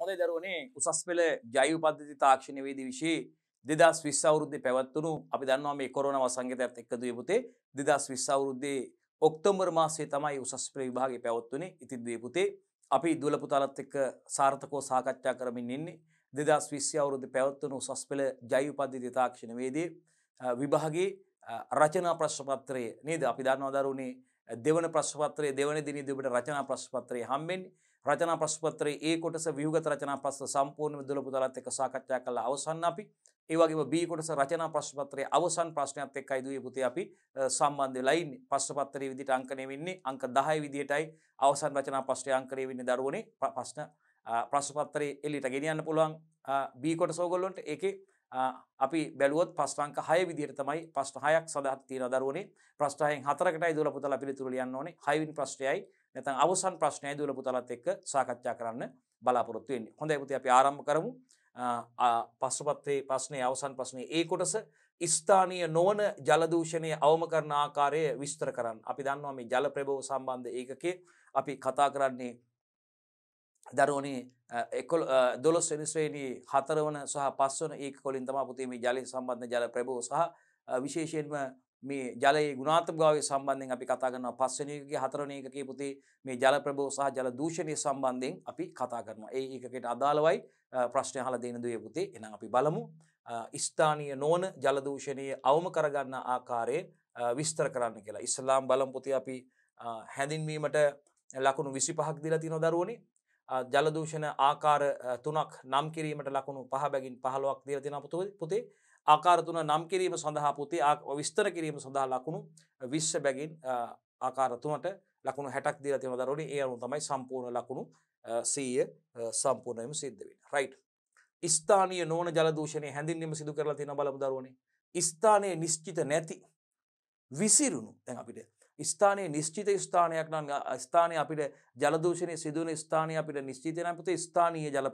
හොඳයි දරුවනේ උසස් පෙළ ජෛව පද්ධති තාක්ෂණවේදී විෂයේ 2020 අවුරුද්දේ පැවැත්වුණු අපි දන්නවා මේ කොරෝනා වසංගතයත් එක්කද පුතේ 2020 අවුරුද්දේ ඔක්තෝබර් මාසයේ තමයි උසස් පෙළ විභාගේ පැවැත්වුණේ. ඉතින් දුවේ පුතේ අපි දුවල පුතාලත් එක්ක සාර්ථකව සාකච්ඡා කරමින් ඉන්නේ 2020 අවුරුද්දේ පැවැත්වුණු උසස් පෙළ ජෛව පද්ධති තාක්ෂණවේදී විභාගේ රචනා ප්‍රශ්න පත්‍රය නේද අපි දන්නවා දරුවනේ දෙවන ප්‍රශ්න පත්‍රයේ දෙවන දිනේ ඔබට රචනා ප්‍රශ්න පත්‍රය හම්බෙන්නේ රචනා ප්‍රශ්පත්‍රයේ ඒ කොටස ව්‍යුහගත රචනා ප්‍රශ්න සම්පූර්ණ විදුලපුතලත් එක්ක සාකච්ඡා කළා අවසන් අපි ඒ වගේම B කොටස රචනා ප්‍රශ්නපත්‍රයේ අවසන් ප්‍රශ්නයත් එක්කයි දුවේ පුතේ අපි සම්බන්ධ වෙලා ඉන්නේ ප්‍රශ්නපත්‍රයේ විදිහට අංකණය වෙන්නේ අංක 10 විදිහටයි අවසන් රචනා ප්‍රශ්නය අංකණය වෙන්නේ දරුවනේ ප්‍රශ්න ප්‍රශ්නපත්‍රයේ එළියට ගෙනියන්න පුළුවන් B කොටස ඕගොල්ලොන්ට ඒකේ අපි බැලුවොත් ප්‍රශ්න අංක 6 විදිහට තමයි ප්‍රශ්න 6ක් සඳහන් තියෙනවා දරුවනේ ප්‍රශ්න 6න් 4කටයි දුවලා පුතලා පිළිතුරු ලියන්න ඕනේ 6 වෙනි ප්‍රශ්නයයි නැත්නම් අවසන් ප්‍රශ්නයයි දුවල පුතාලත් එක්ක සාකච්ඡා කරන්න බලාපොරොත්තු වෙන්නේ. හොඳයි පුතේ අපි ආරම්භ කරමු. පස්සපත්තේ ප්‍රශ්නයේ අවසන් ප්‍රශ්නයේ ඒ කොටස ස්ථානීය නොවන ජල දූෂණය අවම කරන ආකාරය විස්තර කරන්න. අපි දන්නවා මේ ජල ප්‍රභව සම්බන්ධ ඒකකේ අපි කතා කරන්නේ දරුවනේ 12 වෙනි ශ්‍රේණියේ 4 වන සහ 5 වන ඒක කොලින් තමයි පුතේ මේ ජලය සම්බන්ධ ජල ප්‍රභව සහ විශේෂයෙන්ම මේ ජලයේ ගුණාත්මකභාවය සම්බන්ධයෙන් අපි කතා කරනවා පස්වෙනි එකකේ හතරවෙනි එකකේ පුතේ මේ ජල ප්‍රබෝධ සහ ජල දූෂණය සම්බන්ධයෙන් අපි කතා කරනවා. ඒ එකකට අදාළවයි ප්‍රශ්න අහලා දෙන දුවේ පුතේ. එහෙනම් අපි බලමු ස්ථානීය නොවන ජල දූෂණය අවම කරගන්න ආකාරය විස්තර කරන්න කියලා. ඉස්ලාම් බලමු පුතේ අපි හැඳින්වීමට ලකුණු 25ක් දීලා තියෙනවා දරුවනේ. ජල දූෂණ ආකාර තුනක් නම් කිරීමට ලකුණු පහ බැගින් 15ක් දීලා තියෙනවා පුතේ. ආකාරතුන නම් කිරීම සඳහා පුතේ විස්තර කිරීම සඳහා ලකුණු විශ්ස බැගින් ආකාරතුනට ලකුණු හැටක් දීල තිම දරුණ ඒ අනු තමයි සම්පූර්ණ ලකුණු සීය සම්පූර්ණයම සිද්ධ වෙන රයිට් ස්ථානය නෝන ජලදූෂණය හැඳින්ීම සිදු කරලා තින බලපු දරුවනේ ස්ථානය නිශ්චිත නැති විසිරුණු තැන් අපිට ස්ථානය නිශ්චිත ස්ථානයක් නම් ස්ථානය අපිට ජලදූෂණය සිදුවන ස්ථානය අපිට නිශ්චිතන පුතේ ස්ථානීය ජල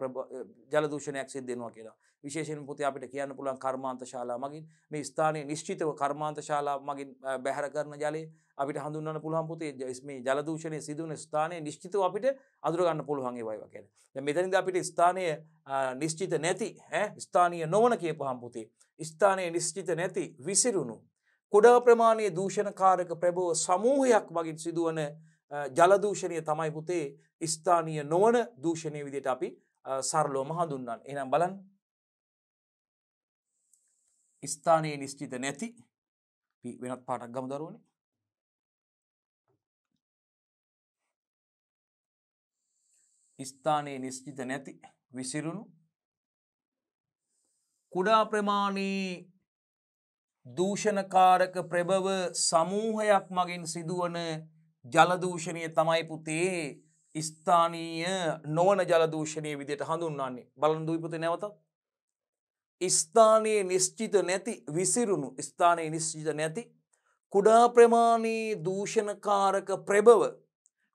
ජලදූෂණයක් සිද්ධෙනවා කියලා විශේෂෙන් පුතේ අපිට කියන්න පුළුවන් කර්මාන්ත ශාලා මගින් මේ ස්ථානය නිශ්චිතව කර්මාන්ත ශාලා මගින් බැහැර කරන ජලය අපිට හඳුන්න්න පුළුවන් පුතේ මේ ජලදූෂණය සිදුවන ස්ථානය නිශ්චිතව අපිට අදුරගන්න පුළුවන්ගේ වයිව කියෙන මෙතනිද අපිට ස්ථානය නිශ්චිත නැති ස්ථානීය නොවන කියපහම් පුතේ ස්ථානය නිශ්චිත නැති විසිරුණු කොඩා ප්‍රමාණයේ දූෂණකාරක ප්‍රබෝ සමූහයක් මගින් සිදුවන ජලදූෂණය තමයි පුතේ ස්ථානීය නොවන දූෂණය විදිට අපි සරලෝම හඳුන්නන් එනම් බලන් ස්ථානයේ නිශ්චිත නැති වෙනත් පාටක් ගම දරුවනේ ස්ථානයේ නිශ්චිත නැති විසිරුණු කුඩා ප්‍රමාණයේ දූෂණකාරක ප්‍රභව සමූහයක් මගින් සිදුවන ජලදූෂණය තමයි පුතේ ස්ථානීය නොවන ජලදූෂණය විදියට හඳුන්වන්නේ බලන්දුයිපති නැවත ස්ථානයේ නිශ්චිත නැති විසිරුණු ස්ථානයේ නිශ්චිත නැති කුඩා ප්‍රමාණයේ දූෂණකාරක ප්‍රභව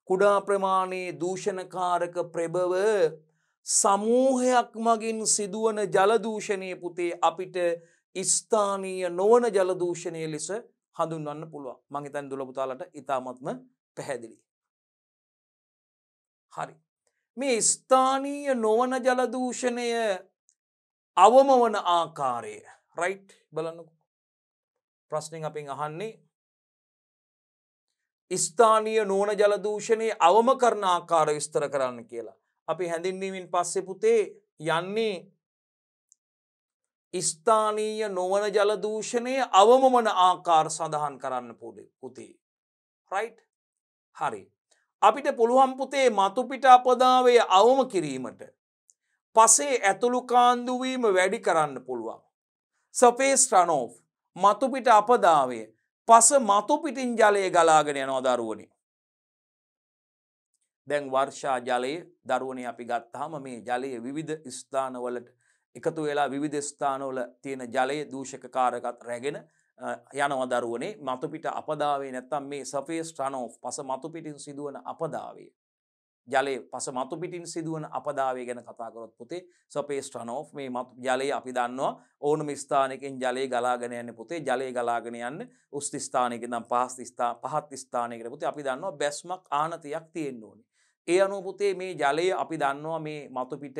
කුඩා ප්‍රමාණයේ දූෂණකාරක ප්‍රභව සමූහයක් මගින් සිදුවන ජලදූෂණය පුතේ අපිට ස්ථානීය නොවන ජලදූෂණය ලෙස හඳුන්වන්න පුළුවන් මංහිතන් දුලපුතාලට ඉතාමත්ම පැහැදිලි. හරි. මේ ස්ථානීය නොවන ජලදූෂණය අවම වන ආකාරය රයිට් බලන්නකු ප්‍රශ්නිං අපින් අහන්නේ ස්ථානීය නෝන ජලදූෂණය අවම කරන ආකාර විස්තර කරන්න කියලා. අපි හැඳින්වීමෙන් පස්සෙ පුතේ යන්නේ ස්ථානීය නොවන ජලදූෂණය අවමමන ආකාර සඳහන් කරන්න පුඩි පුතේ. රයි් හරි. අපිට පුළුවන් පුතේ මතුපිට අපදාවේ අවම කිරීමට. පසේ ඇතුළු කාන්දුවීම වැඩි කරන්න පුළුවන්. සපේස් රනෝ් මතුපිට අපදාවේ පස මතුපිටින් ජලය ගලාගෙන යනවා දරුවනි. දැන් වර්ෂා ජලයේ දරුවනය අපි ගත්තාම මේ ජලය විවිධ ස්ථානවලට එකතු වෙලා විවිධ ස්ථානවල තියෙන ජලය දූෂකකාරකත් රැගෙන යනව දරුවනේ මතුපිට අපදාවේ නැත්තම් මේ සෆේස් ටනෝ් පස මතුපිටින් සිදුවන අපදාවේ. ජලය පස මතුපිටින් සිදුවන අපදාවේ ගැන කතාකරොත් පුතේ සපේස් ටනෝ් මේ ජලය අපි දන්නවා ඕනම ස්ථානකින් ජලය ගලාගෙන යන්න පුතේ ජලය ගලාගෙන යන්න උස්තිස්ථානයක නම් පහස්තිස්ථා පහත් ස්ථානයකට පුතේ අපි දන්නවා බැස්මක් ආනතියක් තියෙන්න්න ඕනේ. ඒ අනුපුතේ මේ ජලය අපි දන්නවා මේ මතුපිට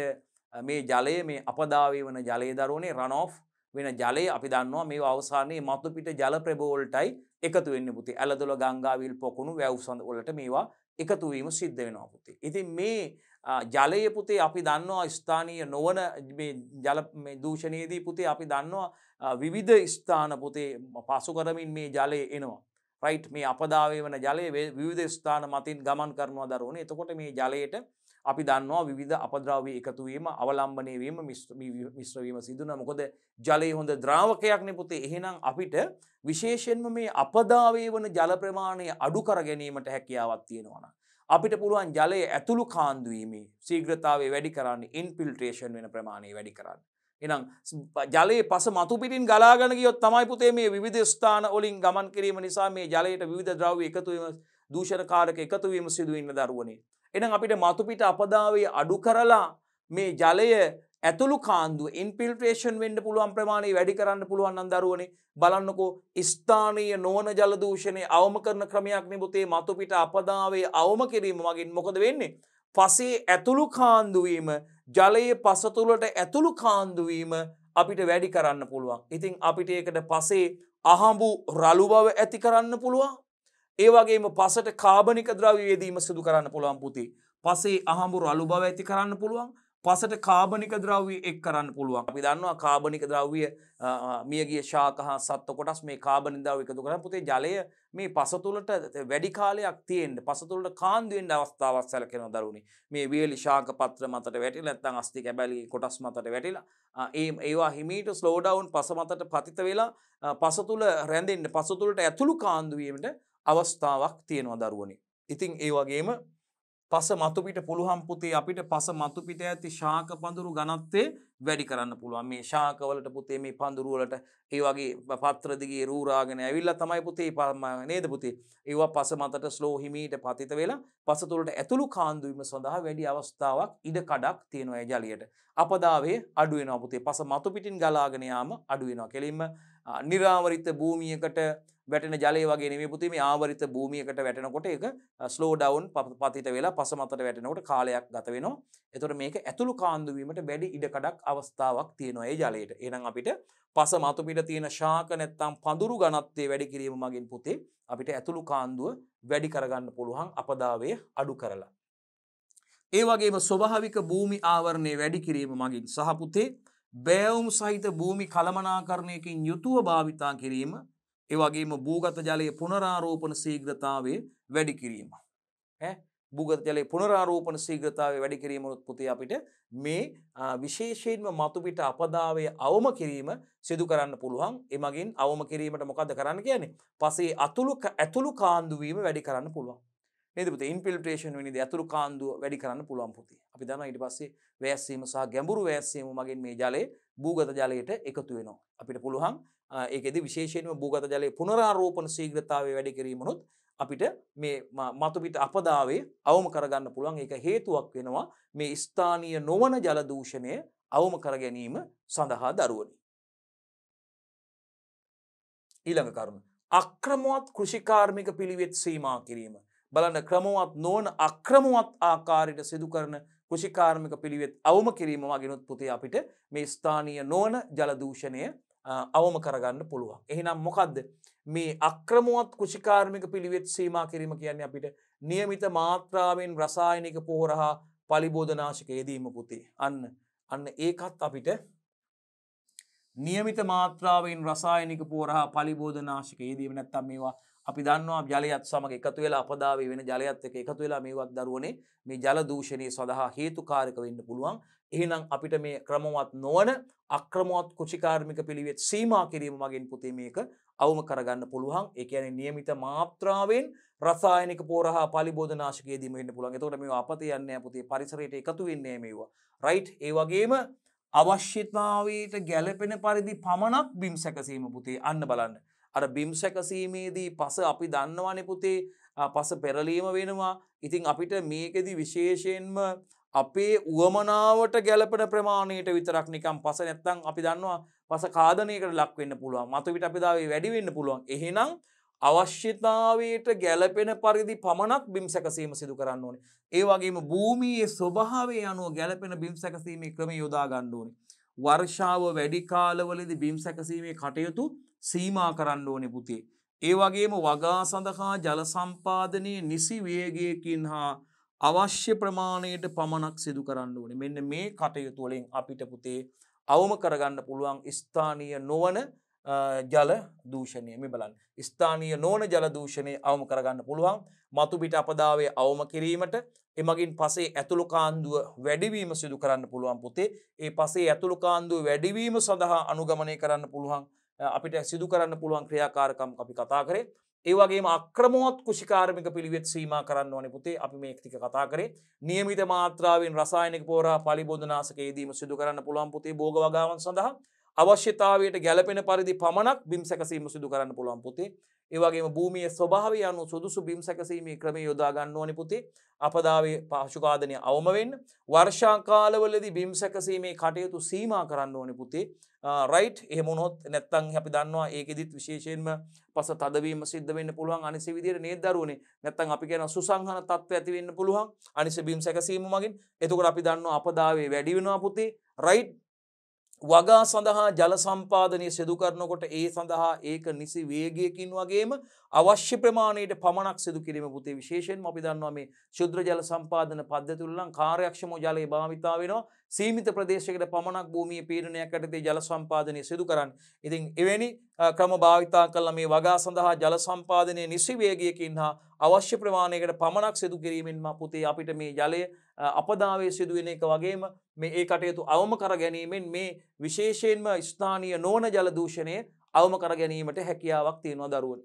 මේ ජලය මේ අපදාවේ වන ජලය දරුවනේ රනෝෆ් වෙන ජලය අපි දන්නවා මේ අවසානයේ මතුපිට ජල ප්‍රබෝල්ටයි එකතු වෙන්න පුතේ ඇලදොල ගංගාවිල් පොකුණු වැව් සඳ වලට මේවා එකතුවීම සිද්ධ වෙනවා පුතේ. ඉතින් මේ ජලය පුතේ අපි දන්නවා ස්ථානීය නොවන ජල දූෂණයේදී පුතේ අපි දන්නවා විවිධ ස්ථාන පුතේ පසු කරමින් මේ ජලය එනවා. රයිට් මේ අපදාවේ වන ජලය විවිධ ස්ථාන මතින් ගමන් කරනවා දරුවනේ එතකොට මේ ජලයට අපි දන්නවා විධ අපද්‍රාවී එකතුවීම අවලම්බනයවීම මිශ්‍රවීම සිදුන මොකොද ජලය හොඳ ද්‍රාවකයක් නෙපුතේ එහෙනම් අපිට විශේෂෙන්ම මේ අපදාවේ වන ජලප්‍රමාණය අඩු කර ගැනීමට හැකියාවත් තියෙනවන. අපිට පුළුවන් ජලය ඇතුළු කාන්දුවීමේ සීග්‍රතාවේ වැඩි කරන්න ඉන් පිල්ට්‍රේෂන් වෙන ප්‍රමාණය වැඩි කරන්න. එනම් ජලයේ පස මතු පිටින් ගලාගෙන ගියොත් තමයි පුතේ මේ විධ ස්ථාන ඔලින් ගමන් කිරීම නිසා මේ ජලයට විධ ද්‍රව්ව එකතුවීම දූෂණකාරක එකතුවීම සිදුවන්න දරුවනේ එනම් අපිට මතුපිට අපදාවේ අඩු කරලා මේ ජලය ඇතුළු කාන්දු ඉන්පිල්ට්‍රේෂන් වෙන්ඩ පුළුවන් ප්‍රමාණය වැඩි කරන්න පුළුවන් අන්දරුවනේ බලන්නකෝ ස්ථානීය නෝන ජලදූෂණය අවම කරන ක්‍රමයක් නිබුතේ මතුපිට අපදාවේ අවම කිරීම මගින් මොකද වෙන්නේ. පසේ ඇතුළු කාන්දුවීම ජලයේ පසතුළට ඇතුළු කාන්දුවීම අපිට වැඩි කරන්න පුළුවන්. ඉතිං අපිට ඒකට පසේ අහඹු රළු බව ඇති කරන්න පුළුවන් ඒවගේම පසට කාබනික ද්‍රවයේදීම සිදු කරන්න පුළුවන් පුති. පසේ අහඹුරු අලු බව ඇති කරන්න පුළුවන් පසට කාබනික ද්‍රව්විය එක් කරන්න පුළුවන්. අපි දන්නවා කාබනික ද්‍රව්විය මියගිය ශාකහ සත්ව කොටස් මේ කාබනිදාව එකතු කරන්න පුතේ ජලය මේ පසතුලට වැඩි කාලයක් තියෙන්ට පසතුලට කාන්දුවෙන්ට අවස්ථාවක් සැලකෙන දරුණි මේ වියලි ශාක පත්‍ර මතට වැටිල ඇත්තන් අස්ති කැබැලි කොටස් මතට වැටිලා ඒ ඒවා හිමීට ස්ලෝඩවුන් පසමතට පතිත වෙලා පසතුල රැඳෙන්ට පසතුලට ඇතුළු කාන්දුවීමට අවස්ථාවක් තියෙනවා දරුවනි. ඉතින් ඒ වගේම පස මතුපිට පුළුවන් පුතේ අපිට පස මතුපිට ඇති ශාක පඳුරු ගණත්තේ වැඩි කරන්න පුළුවන් මේ ශාකවලට පුතේ මේ පඳුරුවලට ඒ වගේ පත්‍රදිගේ රූරාගෙන ඇවිල්ලා තමයි පුතේ නේද පුතේ ඒවා පස මතට ස්ලෝ හිමීට පතිත වෙලා පස තුළට ඇතුළු කාන්දු වීම සඳහා වැඩි අවස්ථාවක් ඉඩ කඩක් තියෙනවා ඒ ජලියට අපදාවේ අඩු වෙනවා පුතේ පස මතුපිටින් ගලාගෙන යාම අඩු වෙනවා කෙලින්ම නිරාවරිත භූමියකට වැටෙන ජලය වගේ නෙමෙයි පුතේ මේ ආවරිත භූමියකට වැටෙනකොට ඒක ස්ලෝ ඩවුන් පතිත වෙලා පස මතට වැටෙනකොට කාලයක් ගත වෙනවා. එතකොට මේක ඇතුළු කාන්දු වීමට වැඩි ඉඩකඩක් අවස්ථාවක් තියෙනවා ඒ ජලයට. එහෙනම් අපිට පස මතු පිට තියෙන ශාක නැත්තම් පඳුරු ඝනත්වය වැඩි කිරීම මගින් පුතේ අපිට ඇතුළු කාන්දුව වැඩි කරගන්න පුළුවන් අපදාවේ අඩු කරලා. ඒ වගේම ස්වභාවික භූමි ආවරණය වැඩි කිරීම මගින් සහ පුතේ බෑවුම් සහිත භූමි කළමනාකරණයකින් යුතුව භාවිතා කිරීම ඒ වගේම භූගත ජලයේ පුනරාරෝපණ ශීඝ්‍රතාවය වැඩි කිරීම. ඈ භූගත ජලයේ පුනරාරෝපණ ශීඝ්‍රතාවය වැඩි කිරීම උනොත් පුතේ අපිට මේ විශේෂයෙන්ම මතුපිට අපදාවය අවම කිරීම සිදු කරන්න පුළුවන්. එමගින් අවම කිරීමට මොකද කරන්න කියන්නේ? පසේ අතුළු ඇතුළු කාන්දු වීම වැඩි කරන්න පුළුවන්. නේද පුතේ ඉන්ෆිල්ට්‍රේෂන් වැනි දේ අතුළු කාන්දුව වැඩි කරන්න පුළුවන් පුතේ. අපි දන්නවා ඊට පස්සේ වෑස්සීම සහ ගැඹුරු වෑස්සීම මගින් මේ ජලය භූගත ජලයට එකතු වෙනවා. අපිට පුළුවන් ඒකෙද විශේෂයෙන්ම භූගත ජලය පුනරාරෝපන සීග්‍රතාවය වැඩි කිරීමනොත් අපිට මේ මතුපිට අපදාවේ අවම කරගන්න පුළුවන් ඒක හේතුවක් වෙනවා මේ ස්ථානීය නොවන ජල දූෂණය අවම කර ගැනීම සඳහා දරුවනි. ඊළඟ කරුණ. අක්‍රමවත් කෘෂිකාර්මික පිළිවෙත් සීමා කිරීම. බලන්න ක්‍රමවත් නොවන අක්‍රමවත් ආකාරයට සිදු කරන කෘෂිකාර්මික පිළිවෙත් අවම කිරීම වගෙනුත් පුතේ අපිට මේ ස්ථානීය නොවන ජලදූෂණය අවම කරගන්න පුළුවන්. එහිනම් මොකක්ද මේ අක්‍රමුවත් කෘෂිකාර්මික පිළිවෙත් සීම කිරීම කියන්නේ අපිට නියමිත මාත්‍රාවෙන් රසායනික පෝරහා පලිබෝධනාශක යෙදීම පුතේ අන්න අන්න ඒකත් අපිට නියමිත මාත්‍රාවෙන් රසායනික පෝරහා පලිබෝධනාශක යෙදීම නැත්තම් මේවා අපි දන්නවා ජලයත් සමඟ එකතු වෙලා අපදාවේ වෙන ජලයත් එක එකතු වෙලා මේවත් දරුවනේ මේ ජල දූෂණය සඳහා හේතුකාරක වෙන්න පුළුවන්. එහෙනම් අපිට මේ ක්‍රමවත් නොවන අක්‍රමවත් කුචිකාර්මික පිළිවෙත් සීමා කිරීම මගින් පුතේ මේක අවම කරගන්න පුළුවන් එකයන නියමිත මාත්‍රාවෙන් රසායනික පෝරහ පලිබෝධනාශකයේ දීම වෙන්න පුළුවන් එතකොට මේ අපත යන්නේ පුතේ පරිසරයට එකතු වෙන්නේ මේවා රයිට් ඒ වගේම අවශ්‍යතාවයට ගැලපෙන පරිදි පමණක් බිම් සැකසීම පුතේ අන්න බලන්න අර බිම් සැකසීමේදී පස අපි දන්නවනේ පුතේ පස පෙරලීම වෙනවා ඉතින් අපිට මේකෙදි විශේෂයෙන්ම අපේ වුවමනාවට ගැලපන ප්‍රමාණයට විතරක් නිකම් පස නැත්තං අපි දන්නවා පස කාදනයකට ලක්වෙන්න පුළුවන් මතු විට අපිදාවේ වැඩිවෙන්න පුළුවන් එහෙනම් අවශ්‍යතාවයට ගැලපෙන පරිදි පමණක් බිම් සැකසීම සිදු කරන්න ඕනේ. ඒ වගේම භූමියේ ස්වභාවය අනුව ගැලපෙන බිම් සැකසීමේ ක්‍රම යොදා ගන්න ඕනේ. වර්ෂාව වැඩි කාලවලදී බිම් සැකසීමේ කටයුතු සීමා කරන්න ඕනේ පුතේ. ඒ වගේම වගා සඳහා ජල සම්පාදනයේ නිසි වේගයකින් හා අවශ්‍ය ප්‍රමාණයට පමණක් සිදු කරන්න ඕනේ. මෙන්න මේ කටයුතු වලින් අපිට පුතේ අවම කරගන්න පුළුවන් ස්ථානීය නොවන ජල දූෂණය මේ බලන්න. ස්ථානීය නොවන ජල දූෂණය අවම කරගන්න පුළුවන්. මතු පිට අපදාවේ අවම කිරීමට එමගින් පසේ ඇතුළු කාන්දුව වැඩිවීම සිදු කරන්න පුළුවන් පුතේ. ඒ පසේ ඇතුළු කාන්දුව වැඩිවීම සඳහා අනුගමනය කරන්න පුළුවන්. අපිට සිදු කරන්න පුළුවන් ක්‍රියාකාරකම් අපි කතා කරේ ඒවගේ අක්‍රමෝත් කුෂිකාර්මික පිළිවෙත් සීම කරන්න ඕන පුතේ අපි මේක්තික කතා කරේ නියමිත මාත්‍රාවෙන් රසායනික පෝරා පලිබෝධනාසකයේදීම සිදු කරන්න පුළන් පුතේ බෝග වගාවන් සඳහා අවශ්‍යතාවයට ගැලපෙන පරිදි පමණක් බිම් සැකසීම සිදු කරන්න පුළුවන් පුතේ. ඒවගේ භූමිය ස්වභාවය අනු සුදුසු බිම් සැකසීමේ ක්‍රම යොදාගන්න ඕනි පුතේ අපදාවේ පාශුකාදනය අවමවෙන් වර්ෂාකාලවලදි බිම් සැකසීමේ කටයුතු සීමා කරන්න ඕනි පුතේ රයිට් එහමුණොත් නැත්තං අපි දන්නවා ඒකෙදිත් විශේෂයෙන්ම පස තදවීම සිද්ධ වෙන්න පුළුවන් අනිසි විදිර නේදරුණේ නැත්තං අපි කියන සුසංහන තත්ව ඇතිවෙන්න පුළුවන් අනිස බිම් සැකසීම මගින් එතකට අපි දන්න අපදාවේ වැඩිවෙනවා පුතේ රයිට් වගා සඳහා ජල සම්පාදනය සිදු කරනකොට ඒ සඳහා ඒක නිසි වේගයකින් වගේම අවශ්‍ය ප්‍රමාණයට පමණක් සිදු කිරීම පුතේ විශේෂයෙන් අපි දන්නවා මේ ශුද්‍ර ජල සම්පාදන පද්ධතිවල නම් කාර්යක්ෂම ජලය භාවිතා වෙනවා සීමිත ප්‍රදේශයකට පමණක් භූමියේ පීඩනයක් යටතේ ජල සම්පාදනය සිදු කරන්න. ඉතින් එවැනි ක්‍රම භාවිතා කළා මේ වගා සඳහා ජල සම්පාදනයේ නිසි වේගයකින් හා අවශ්‍ය ප්‍රමාණයකට පමණක් සිදු කිරීමෙන් පුතේ අපිට මේ ජලය අපදාවේ සිදුවෙන එක වගේම මේ ඒ කටයුතු අවම කර ගැනීමෙන් මේ විශේෂයෙන්ම ස්ථානීය නෝන ජලදූෂණය අවම කර ගැනීමට හැකියාවක් තියෙනවා දරුවන.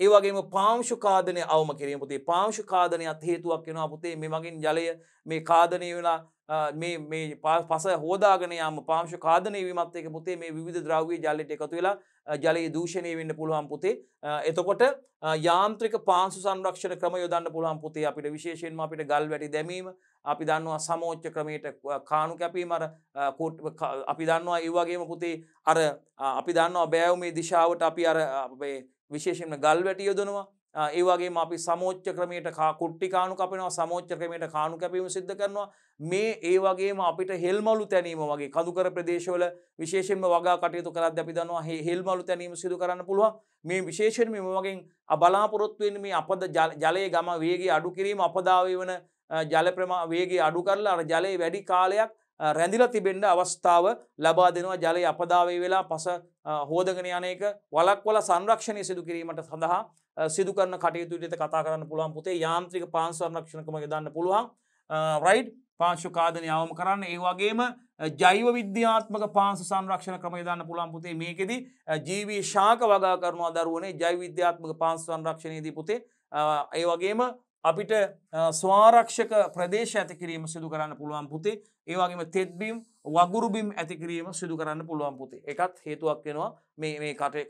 ඒවගේම පාංශු කාදනය අවම කිරීම පුතේ පාංශු කාදනයක් හේතුවක් වෙනවා පුතේ මෙමගින් ජලය මේ කාදනය වෙලා මේ පස හෝදාගනයාම පාංශ කාදනයවීමත් එක පුතේ මේ විධ ද්‍රව්‍ය ජලට එකතු වෙලා ජලයේ දූෂණය වෙන්න පුළුවන් පුතේ. එතකොට යාන්ත්‍රික පාන්සු සංරක්ෂණ ක්‍රම යොදන්න පුළුවන් පුතේ අපිට විශේෂයෙන්ම අපිට ගල් වැටි දැමීම අපි දන්නවා සමෝච්ච ක්‍රමයට කාණු කැපීම අර අපි දන්නවා ඒ වගේම පුතේ අර අපි දන්නවා බෑවුමේ දිශාවට අපි අර විශේෂයෙන්ම ගල් වැටි යොදනවා ඒවගේ අපි සමෝච්ච ක්‍රමයට කුට්ටි කානු කපෙනවා සමෝච්ච ක්‍රමයට කානු කැපීම සිද්ධ කරනවා මේ ඒවගේම අපිට හෙල්මලු තැනීම වගේ කදුකර ප්‍රදේශවල විශේෂෙන්ම වගා කටයුතු කරත් අපි දන්නවා හෙල්මලු තැනීම සිදු කරන්න පුළුව මේ විශේෂෙන් මෙම වගේ බලාපොරොත්තුවෙන් මේ අපද ජලය ගම වේගේ අඩු කිරීම අපදාවේ වන ජල ප්‍රමා වේගේ අඩු කරලා අර ජලය වැඩි කාලයක් රැඳිල තිබෙන්ඩ අවස්ථාව ලබා දෙනවා ජලය අපදාවේ වෙලා පස හෝදගෙන යනයක වලක්වල සංරක්ෂණය සිදු කිරීමට සඳහා සිදුකරන කටයුතුට කතා කරන්න පුළුවන් පුතේ යාන්ත්‍රික පාන්සරනක්ෂණකම දන්න පුළුවන් රයිඩ් පාංශු කාදන යාවම කරන්න ඒවාගේම ජෛව විද්‍යාත්මක පාන්ස සංරක්ෂණ ක්‍රම දන්න පුළන් පුතේ මේකෙද ජීවී ශාක වගා කරනවා දරුවනේ ජයි විද්‍යාත්මක පාන්ස සංරක්ෂණයේදී පුතේ ඒ වගේම අපිට ස්වාරක්ෂක ප්‍රදේශ ඇතිකිරීම සිදු කරන්න පුළුවන් පුතේ ඒවාගේම තෙත්බීම් වගුරුබිම් ඇතිකිරීම සිදු කරන්න පුළුවන් පුතේ එකත් හේතුවක් වෙනවා මේ කටේ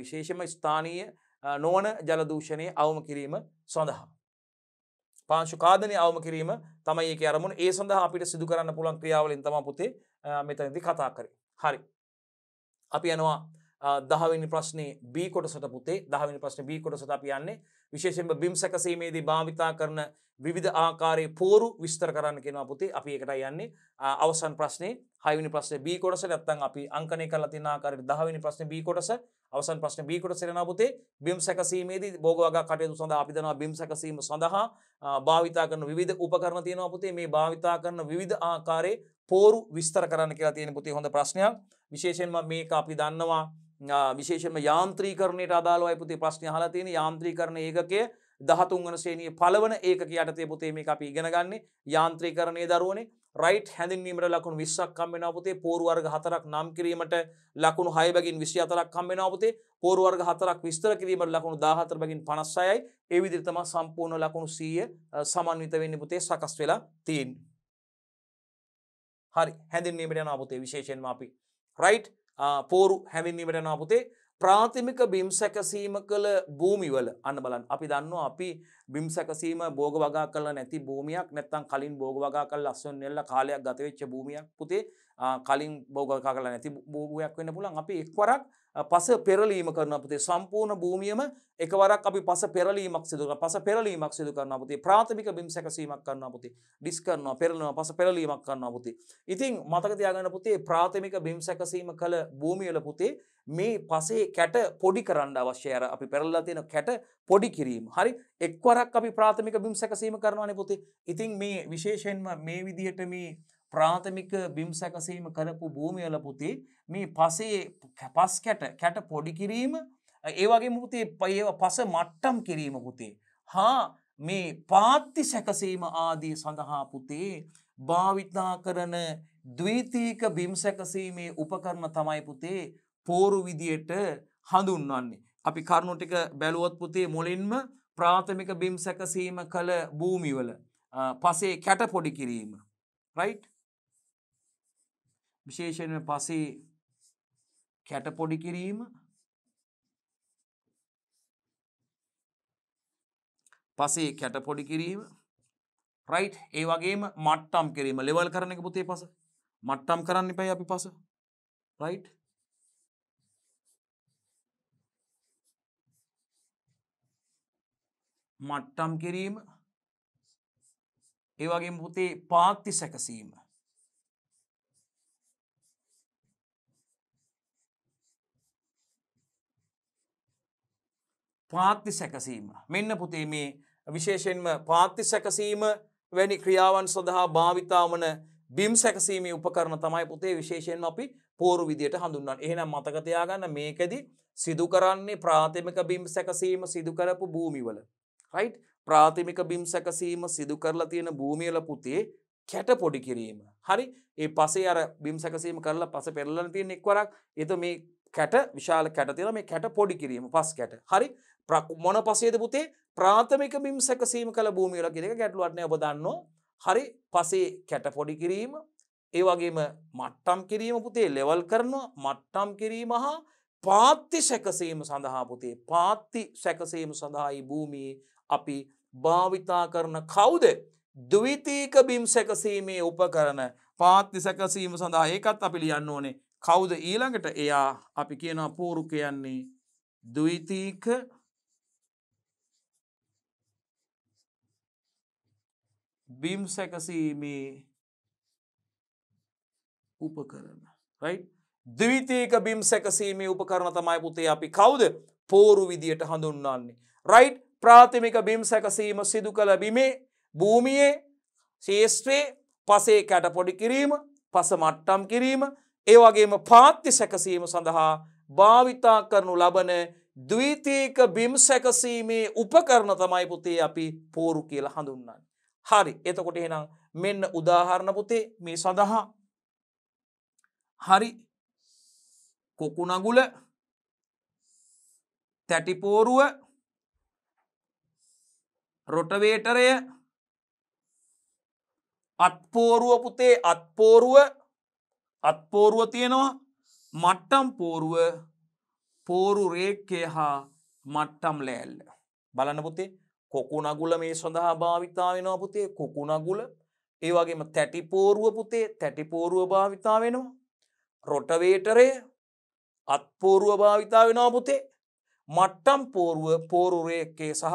විශේෂම ස්ථානීය නොවන ජලදූෂණය අවම කිරීම සඳහා. පාංශු කාදනය අවම කිරීම තමයි ඒක අරමුණ ඒ සඳහා අපිට සිදු කරන්න පුළන් ක්‍රියාවලින් තම පුතේ මෙතනදි කතා කරේ. හරි. අපි යනවා දහවිනි ප්‍රශ්නේ බී කොටසට පුතේ දහවිනි ප්‍රශ්න බී කොටසට අපි යන්නේ විශේෂෙන්ම බිම් සැකසීමේදී භාවිතා කරන විධ ආකාරයේ පෝරු විස්තර කරන්න කෙනවා පුතේ අපි එකට යන්නේ අවසන් ප්‍රශ්නේ හයිවිනි ප්‍රශ්න බී කොටස නැත්තං අපි අංකනය කරලා තින ආකාරයට දහවිනි ප්‍රශ්න බී කොටස අවසන් ප්‍රශ්න බීකොට සෙරෙනපුතේ බිම් සැකසීමේදී බෝගවාගා කටයුතු සඳහා අපි දනවා බිම් සැකසීම සඳහා භාවිතා කරන විවිධ උපකරණ තියෙනවා පුතේ මේ භාවිතා කරන විවිධ ආකාරයේ පෝරු විස්තර කරන්න කියලා තියෙන පුතේ හොඳ ප්‍රශ්නයක් විශේෂයෙන්ම මේක අපි දන්නවා විශේෂම යාන්ත්‍රීකරණයට අදාළව අයිපුති ප්‍රශ්නය හලා තියෙන යාන්ත්‍රීකරණ ඒකකය දහතුන්වන ශ්‍රේණිය පළවන ඒකක යටතේ පුතේ මේ අපි ඉගෙන ගන්නේ යාන්ත්‍රීකරණය දරුවනේ රයිට් හැඳින්වීමට ලකුණු විස්සක් කම්බෙන පුතේ පෝරුවර්ග හතරක් නම් කිරීමට ලකුණු හයබැගින් විසි අතරක් කම්බෙන පුතේ පෝරුවර්ග හතරක් විස්තර කිරීමට ලකුණු දාහතර බැගින් පනස්සයයි එවිදිරිතම සම්පූර්ණ ලකුණු සීය සමන්විත වෙන්න පුතේ සකස් වෙලා තියෙන්. හරි හැඳින්වීමට යන පුතේ විශේෂයෙන්ම අපි රයිට් පෝරු හැඳින්වීමට යන පුතේ ප්‍රාථමික බිම් සැකසීම කළ භූමිවල අන්න බලන් අපි දන්නවා අපි බිම් සැකසීම බෝග වගා කළ නැති භූමියක් නැත්තම් කලින් බෝග වගා කළ ලස්සන් නෙල්ල කාලයක් ගතවෙච්ච භූමියක් පුතේ කලින් බෝග වගා කළ නැති භූමියක් වෙන්න පුළුවන් අපි එක්වරක් පස පෙරලීම කරන අපතේ සම්පූර්ණ භූමියම එකවරක් අපි පස පෙරලීමක් සිදුර පස පෙරලීමක් සිදු කරන අපතේ ප්‍රාථමික බිම් සැකසීමක් කරන්න පුති ඩිස් කරනවා පෙරලනවා පස පෙරලීමක් කරන්න පුති. ඉතින් මතකතියාගන්න පුතේ ප්‍රාථමික බිම් සැකසීම කළ භූමියල පුතේ මේ පසේ කැට පොඩි කරන්න අවශ්‍යයර අපි පෙරල්ලා තියෙන කැට පොඩි කිරීම හරි එක්වරක් අපි ප්‍රාථමික බිම් සැකසීම කරනවාන පුතේ ඉතින් මේ විශේෂයෙන්ම මේ විදිහට මේ ප්‍රාථමික බිම් සැකසීම කරපු භූමියල පුතේ මේ පසේ පස් කැට කැට පොඩිකිරීම ඒවගේ මුතේ පයව පස මට්ටම් කිරීම පුතේ. හා මේ පාත්ති සැකසීම ආදී සඳහා පුතේ භාවිතා කරන දවීතීක බිම් සැකසීමේ උපකරණ තමයි පුතේ පෝරු විදියට හඳුන්වන්නේ. අපි කරුණුටික බැලුවොත් පුතේ මුලින්ම ප්‍රාථමික බිම් සැකසීම කළ භූමිවල පසේ කැට පොඩි කිරීම. රයිට්? විශේෂයෙන්ම පසේ කැට පොඩි කිරීම පසේ කැට පොඩි කිරීම රයි් ඒ වගේම මට්ටම් කිරීම ලෙවල් කරන එක පුතේ පස මට්ටම් කරන්න පයි අපි පස රයි් මට්ටම් කිරීම ඒවගේ පුතේ පාත්ති සැකසීම පාත්ති සැකසීම. මෙන්න පුතේ මේ විශේෂෙන්ම පාත්ති සැකසීම වැනි ක්‍රියාවන් සඳහා භාවිතාවන බිම් සැකසීමේ උපකරණ තමයි පුතේ විශේෂයෙන් අපි පෝරු විදියට හඳුන්වන්න. එහෙනම් මතකතියාගන්න මේකෙදි සිදු කරන්නේ ප්‍රාථමික බිම් සැකසීම සිදු කරපු භූමිවල. රයිට් ප්‍රාථමික බිම් සැකසීම සිදු කරලා තියෙන භූමියල පුතේ කැට පොඩි කිරීම. හරි ඒ පසේ අර බිම් සැකසීම කරලා පස පෙරලන තියෙන එක්වරක් එත මේ කැට විශාල කැට තියෙන මේ කැට පොඩි කිරීම පස් කැට. හරි මොන පසේද පුතේ ප්‍රාථමික බිම් සැකසීම කළ භූමියල කිරක ගැටලුවටනය ඔබදන්න හරි පසේ කැටපොඩි කිරීම ඒවගේම මට්ටම් කිරීම පුතේ ලෙවල් කරනවා මට්ටම් කිරීම හා පාත්ති සැකසීම සඳහා පුතේ පාත්ති සැකසීම සඳහායි භූමී අපි භාවිතා කරන කවුද දවිතීක බිම් සැකසීමේ උපකරන පාත්ති සැකසීම සඳහා ඒකත් අපි ලියන්න ඕනේ කවුද ඊළඟට එයා අපි කියනවා පූරු කියන්නේ දවිතීක බිම්සැකසීමේ උපකරන රයි දවිතේක බිම් සැකසීමේ උපකරණ තමයි පුතේ අපි කවුද පෝරු විදියට හඳුන්වන්නේ. රයි් ප්‍රාථමික බිම් සැකසීම සිදු කළ බිමේ භූමියේ ශේෂත්‍රයේ පසේ කැට පොඩි කිරීම පස මට්ටම් කිරීම ඒවගේම පාත්‍ය සැකසීම සඳහා භාවිතා කරනු ලබන දවිතේක බිම් සැකසීමේ උපකරණ තමයි පුතේ අපි පෝරු කියලා හඳුන්නන්න. හරි එතකොට එහෙනම් මෙන්න උදාහරණ පුතේ මේ සඳහා හරි කොකුණගුල තැටිපෝරුව රොටවේටරය අත්පෝරුව පුතේ අත්පෝරුව අත්පෝරුව තියෙනවා මට්ටම් පෝරුව පෝරු රේක්කය හා මට්ටම් ලෑල්ල බලන්න පුතේ කොකුනගුල මේ සඳහා භාවිතා වෙනවා පුතේ කොකුනගුල ඒ වගේම තැටිපෝරුව පුතේ තැටිපෝරුව භාවිතා වෙනවා. රොටවේටරය අත්පෝරුව භාවිතා වෙනවා පුතේ මට්ටම් පෝරුව පෝරුරයකේ සහ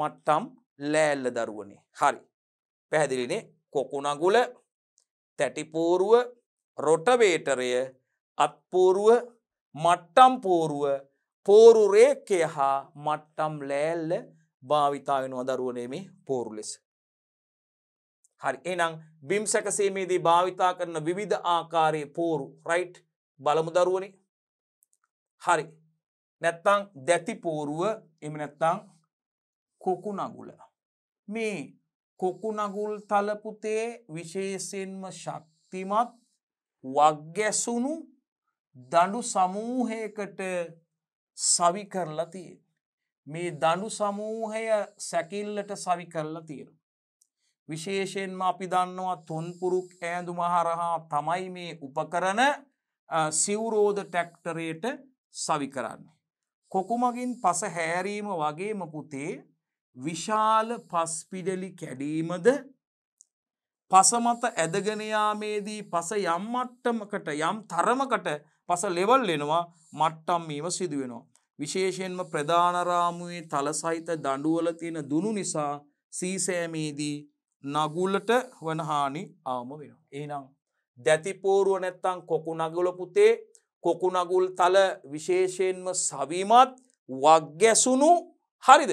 මට්ටම් ලෑල්ල දරුවනේ හරි පැහැදිලිනේ කොකුණගුල තැටිපෝරුව රොටවේටරය අත්පෝරුව මට්ටම් පෝරුව පෝරුරේකය හා මට්ටම් ලෑල්ල භාවිතා වෙනවා දරුවනේ මේ පෝරු ලෙස. හරි එහෙනම් බිම් සැකසීමේදී භාවිතා කරන විවිධ ආකාරයේ පෝරු රයිට් බලමු දරුවනේ. හරි. නැත්තම් දැති පෝරුව එහෙම නැත්තම් කොකු නගුල. මේ කොකු නගුල් තලපුතේ විශේෂයෙන්ම ශක්තිමත් වග්ගැසුණු දඩු සමූහයකට සවි කරලා තියෙන. මේ දඩු සමූහය සැකිල්ලට සවි කරලා තියෙන. විශේෂයෙන්ම අපි දන්නවා තොන්පුරුක් ඇඳු මහරහා තමයි මේ උපකරන සිවරෝධ ටැක්ටරයට සවි කරන්නේ. කොකුමගින් පස හැරීම වගේම පුතේ විශාල පස්පිඩලි කැඩීමද පසමත ඇදගෙනයාමේදී පස යම් මට්ටමකට යම් තරමකට පස ලෙවල් වෙනවා මට්ටම් වීම සිදුවෙනවා. විශේෂයෙන්ම ප්‍රධානරාමුවේ තල සහිත දඩුවල තියෙන දුනු නිසා සීසෑමේදී නගුලට වනහානි ආම වෙන. ඒනම් දැතිපෝරුව නැත්තං කොකු නගුල පුතේ කොකු නගුල් තල විශේෂයෙන්ම සවිමත් වග්ගැසුණු හරිද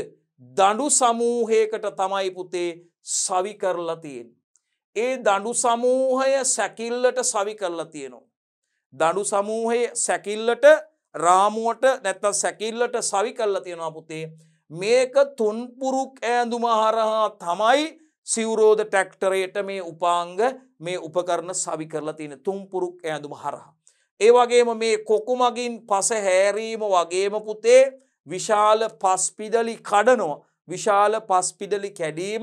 දඩු සමූහයකට තමයි පුතේ සවි කරලා තියෙන්. ඒ දඩු සමූහය සැකිල්ලට සවි කරලා තියෙනවා. දඩු සමූහය සැකිල්ලට රාමුවට නැත්ත සැකිල්ලට සවි කල්ලා තියෙනවා පුතේ මේක තුන්පුරුක් ඇඳුම හරහා තමයි සිවරෝධ ටැක්ටරයට මේ උපාංග මේ උපකරණ සවි කරලා තියෙන තුන්පුරුක් ඇඳුම හරහා. ඒ වගේම මේ කොකුමගින් පස හැරීම වගේම පුතේ විශාල පස්පිදලි කඩනවා විශාල පස්පිදලි කැඩීම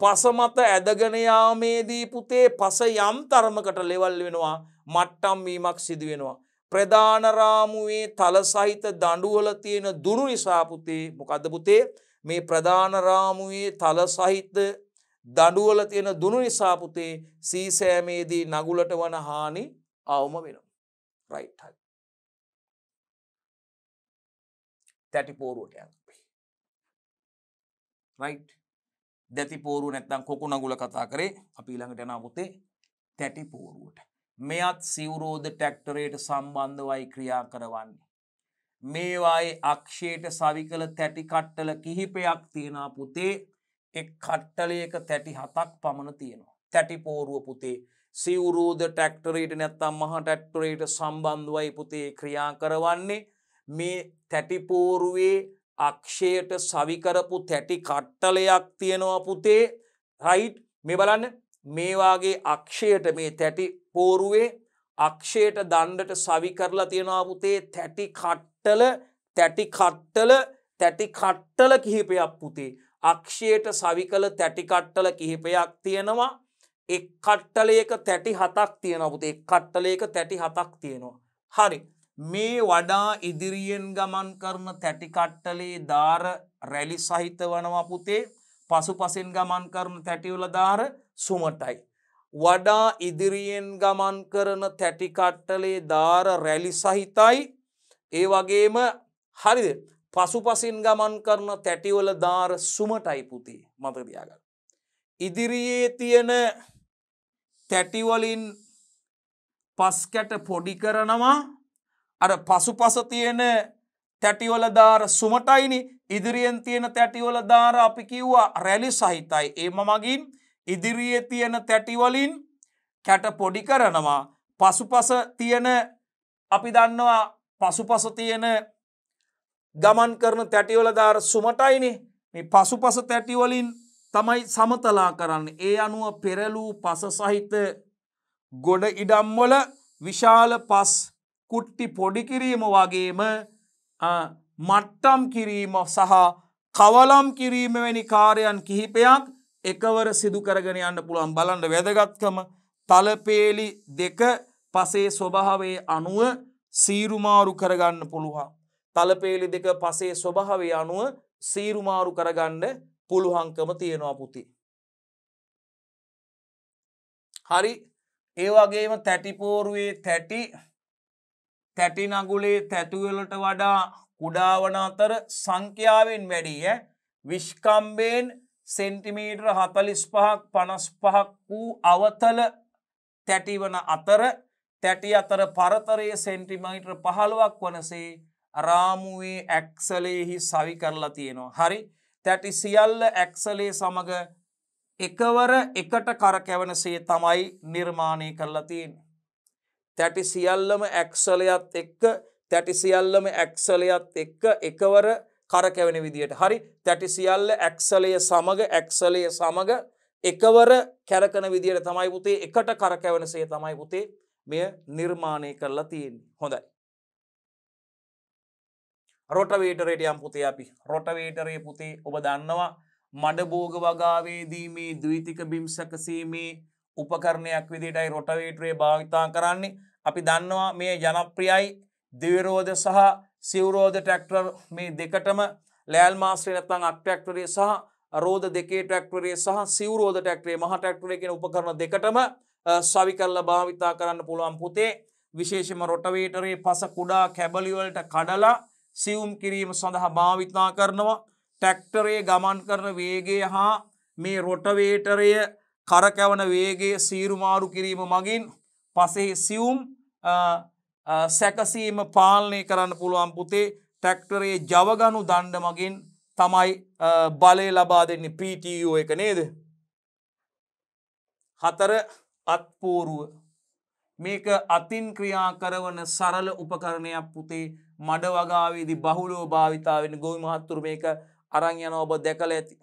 පසමත ඇදගෙනයාමේදී පුතේ පස යම් තරමකට ලෙවල් වෙනවා මට්ටම් වීමක් සිදුවෙනවා. ප්‍රධානරාමුවේ තල සහිත දඩුවල තියෙන දුරු නිසාපුතේ මොකද පුතේ මේ ප්‍රධානරාමුවේ තල සහිත දඩුවල තියෙන දුනු නිසාපුතේ සීසෑමේදී නගුලට වන හානි අවම වෙනවා. රයිට් හරි. තැටි පෝරුවට යන්න අපි. රයිට්. දැති පෝරුව නැත්නම් කොකු නගුල කතා කරේ අපි ඊළඟට යනවා පුතේ තැටි පෝරුවට. මෙයත් සිවරෝධ ටැක්ටරේට සම්බන්ධවයි ක්‍රියා කරවන්නේ. මේවායි අක්ෂයට සවිකළ තැටි කට්ටල කිහිපයක් තියෙනා පුතේ එක් කට්ටලයක තැටි හතක් පමණ තියෙනවා. තැටි පෝරුව පුතේ සිවරෝධ ටැක්ටරේට නැත්තම් මහ ටැක්ටරේට සම්බන්ධුවයි පුතේ ක්‍රියා කරවන්නේ මේ තැටිපෝරුවේ අක්ෂයට සවිකරපු තැටි කට්ටලයක් තියෙනවා පුතේ රයිට් මේ බලන්න මේවාගේ අක්ෂයට මේ තැටි පෝරුවේ අක්ෂයට දණ්ඩට සවි කරලා තියෙනවාපුතේ තැටි කට්ටල තැටි කට්ටල තැටි කට්ටල කිහිපයක් පුතේ අක්ෂයට සවි කළ තැටිකට්ටල කිහිපයක් තියෙනවා එක් කට්ටලයක තැටි හතක් තියෙනපුතේ කට්ටලයක තැටි හතක් තියෙනවා හරි මේ වඩා ඉදිරියෙන් ගමන් කරන තැටිකට්ටලේ ධාර රැලි සහිත වනවා පුතේ පසු පසින් ගමන් කරන තැටිවල ධාර සුමටයි. වඩා ඉදිරියෙන් ගමන් කරන තැටිකට්ටලේ ධාර රැලි සහිතයි ඒ වගේම හරිද පසුපසින් ගමන් කරන තැටිවල ධාර සුමටයි පුතේ මතදයාගන්න. ඉදිරියේ තියෙන තැටිවලින් පස්කැට පොඩි කරනවා අර පසු පස තියෙන තැටිවල ධාර සුමටයිනි ඉදිරියෙන් තියෙන තැටිවල ධාර අපි කිව්වා රැලි සහිතයි ඒම මගින් ඉදිරියේ තියෙන තැටිවලින් කැට පොඩි කරනවා පසුපස තියෙන අපි දන්නවා පසුපස තියෙන ගමන් කරන තැටිවල දාර සුමටයිනේ මේ පසුපස තැටිවලින් තමයි සමතලා කරන්න ඒ අනුව පෙරලූ පස සහිත ගොඩ ඉඩම්වල විශාල පස් කුට්ටි පොඩිකිරීම වගේම මට්ටම් කිරීම සහ කවලම් කිරීම වැනි කාරයන් කිහිපයක් එකවර සිදු කරගෙන යන්න පුළුවන් බලන්ඩ වැදගත්කම තලපේලි දෙක පසේ ස්වභාවේ අනුව සීරුමාරු කරගන්න පුළුවන්. තලපේලි දෙක පසේ ස්වභාවේ අනුව සීරුමාරු කරගන්න පුළුහංකම තියෙනවා පුති. හරි ඒ වගේම තැටිපෝරුවේ තැටි තැටි නගුලේ තැටුවලට වඩා කුඩාවන අතර සංඛ්‍යාවෙන් වැඩිය විශ්කම්බයෙන් සෙන්ටිමීටර් හතලිස් පහක් පනස් පහක් වූ අවතල තැටිවන අතර තැටි අතර පරතරයේ සෙන්ටිමයිටර් පහළුවක් වනසේ රාමුවේ ඇක්සලයෙහි සවි කරලා තියෙනවා. හරි තැටි සියල්ල ඇක්සලේ සමඟ එකවර එකට කර කැවනසේ තමයි නිර්මාණය කරලා තියෙන. තැටි සියල්ලම ඇක්සලයත් එක්ක තැටි සියල්ලම ඇක්සලයත් එක්ක එකවර කරකැවෙන විදියට හරි තැටි සියල්ල ඇක්සලය සමඟ ඇක්සලය සමඟ එකවර කැරකන විදියට තමයි පුතේ එකට කරකැවනසේ තමයි පුතේ මෙය නිර්මාණය කරලා තියෙන් හොඳයි. රොටවේටරේටයම් පුතේ අපි රොටවේටරේ පුතේ ඔබ දන්නවා මඩබෝග වගාවේදීමේ දවිතික බිම් සැකසීමේ උපකරණයක් විදිටයි රොටවේටරේ භාවිතා කරන්නේ අපි දන්නවා මේ ජනප්‍රියයි දිවිරෝධ සහ සිවරෝධ ටැක්ටර් මේ දෙකටම ලෑල් මාස්ත්‍රේ නැත්තං අක්ටක්ටරේ සහ රෝධ දෙකේ ටැක්ටරේ සහ සිවරෝධ ටැක්ටරේ මහ ටැක්ටරේ කියෙන උපකරන දෙකටම සවි කරල භාවිතා කරන්න පුළුවන් පුතේ විශේෂම රොටවේටරේ පස කුඩා කැබලිවලට කඩලා සියුම් කිරීම සඳහා භාවිතා කරනවා ටැක්ටරේ ගමන් කරන වේගේ හා මේ රොටවේටරය කරකැවන වේගේ සීරුමාරු කිරීම මගින් පසේ සියුම් සැකසීම පාලනය කරන්න පුළුවන් පුතේ ටැක්ටරේ ජවගනු දණ්ඩ මගින් තමයි බලය ලබා දෙන්නේ පිටෝ එක නේද හතර අත්පෝරුව මේක අතින් ක්‍රියා කරවන සරල උපකරණයක් පුතේ මඩ වගාවේදි බහුලෝ භාවිතාවෙන ගොවි මහත්තුර මේක අරං යන ඔබ දැකල ඇති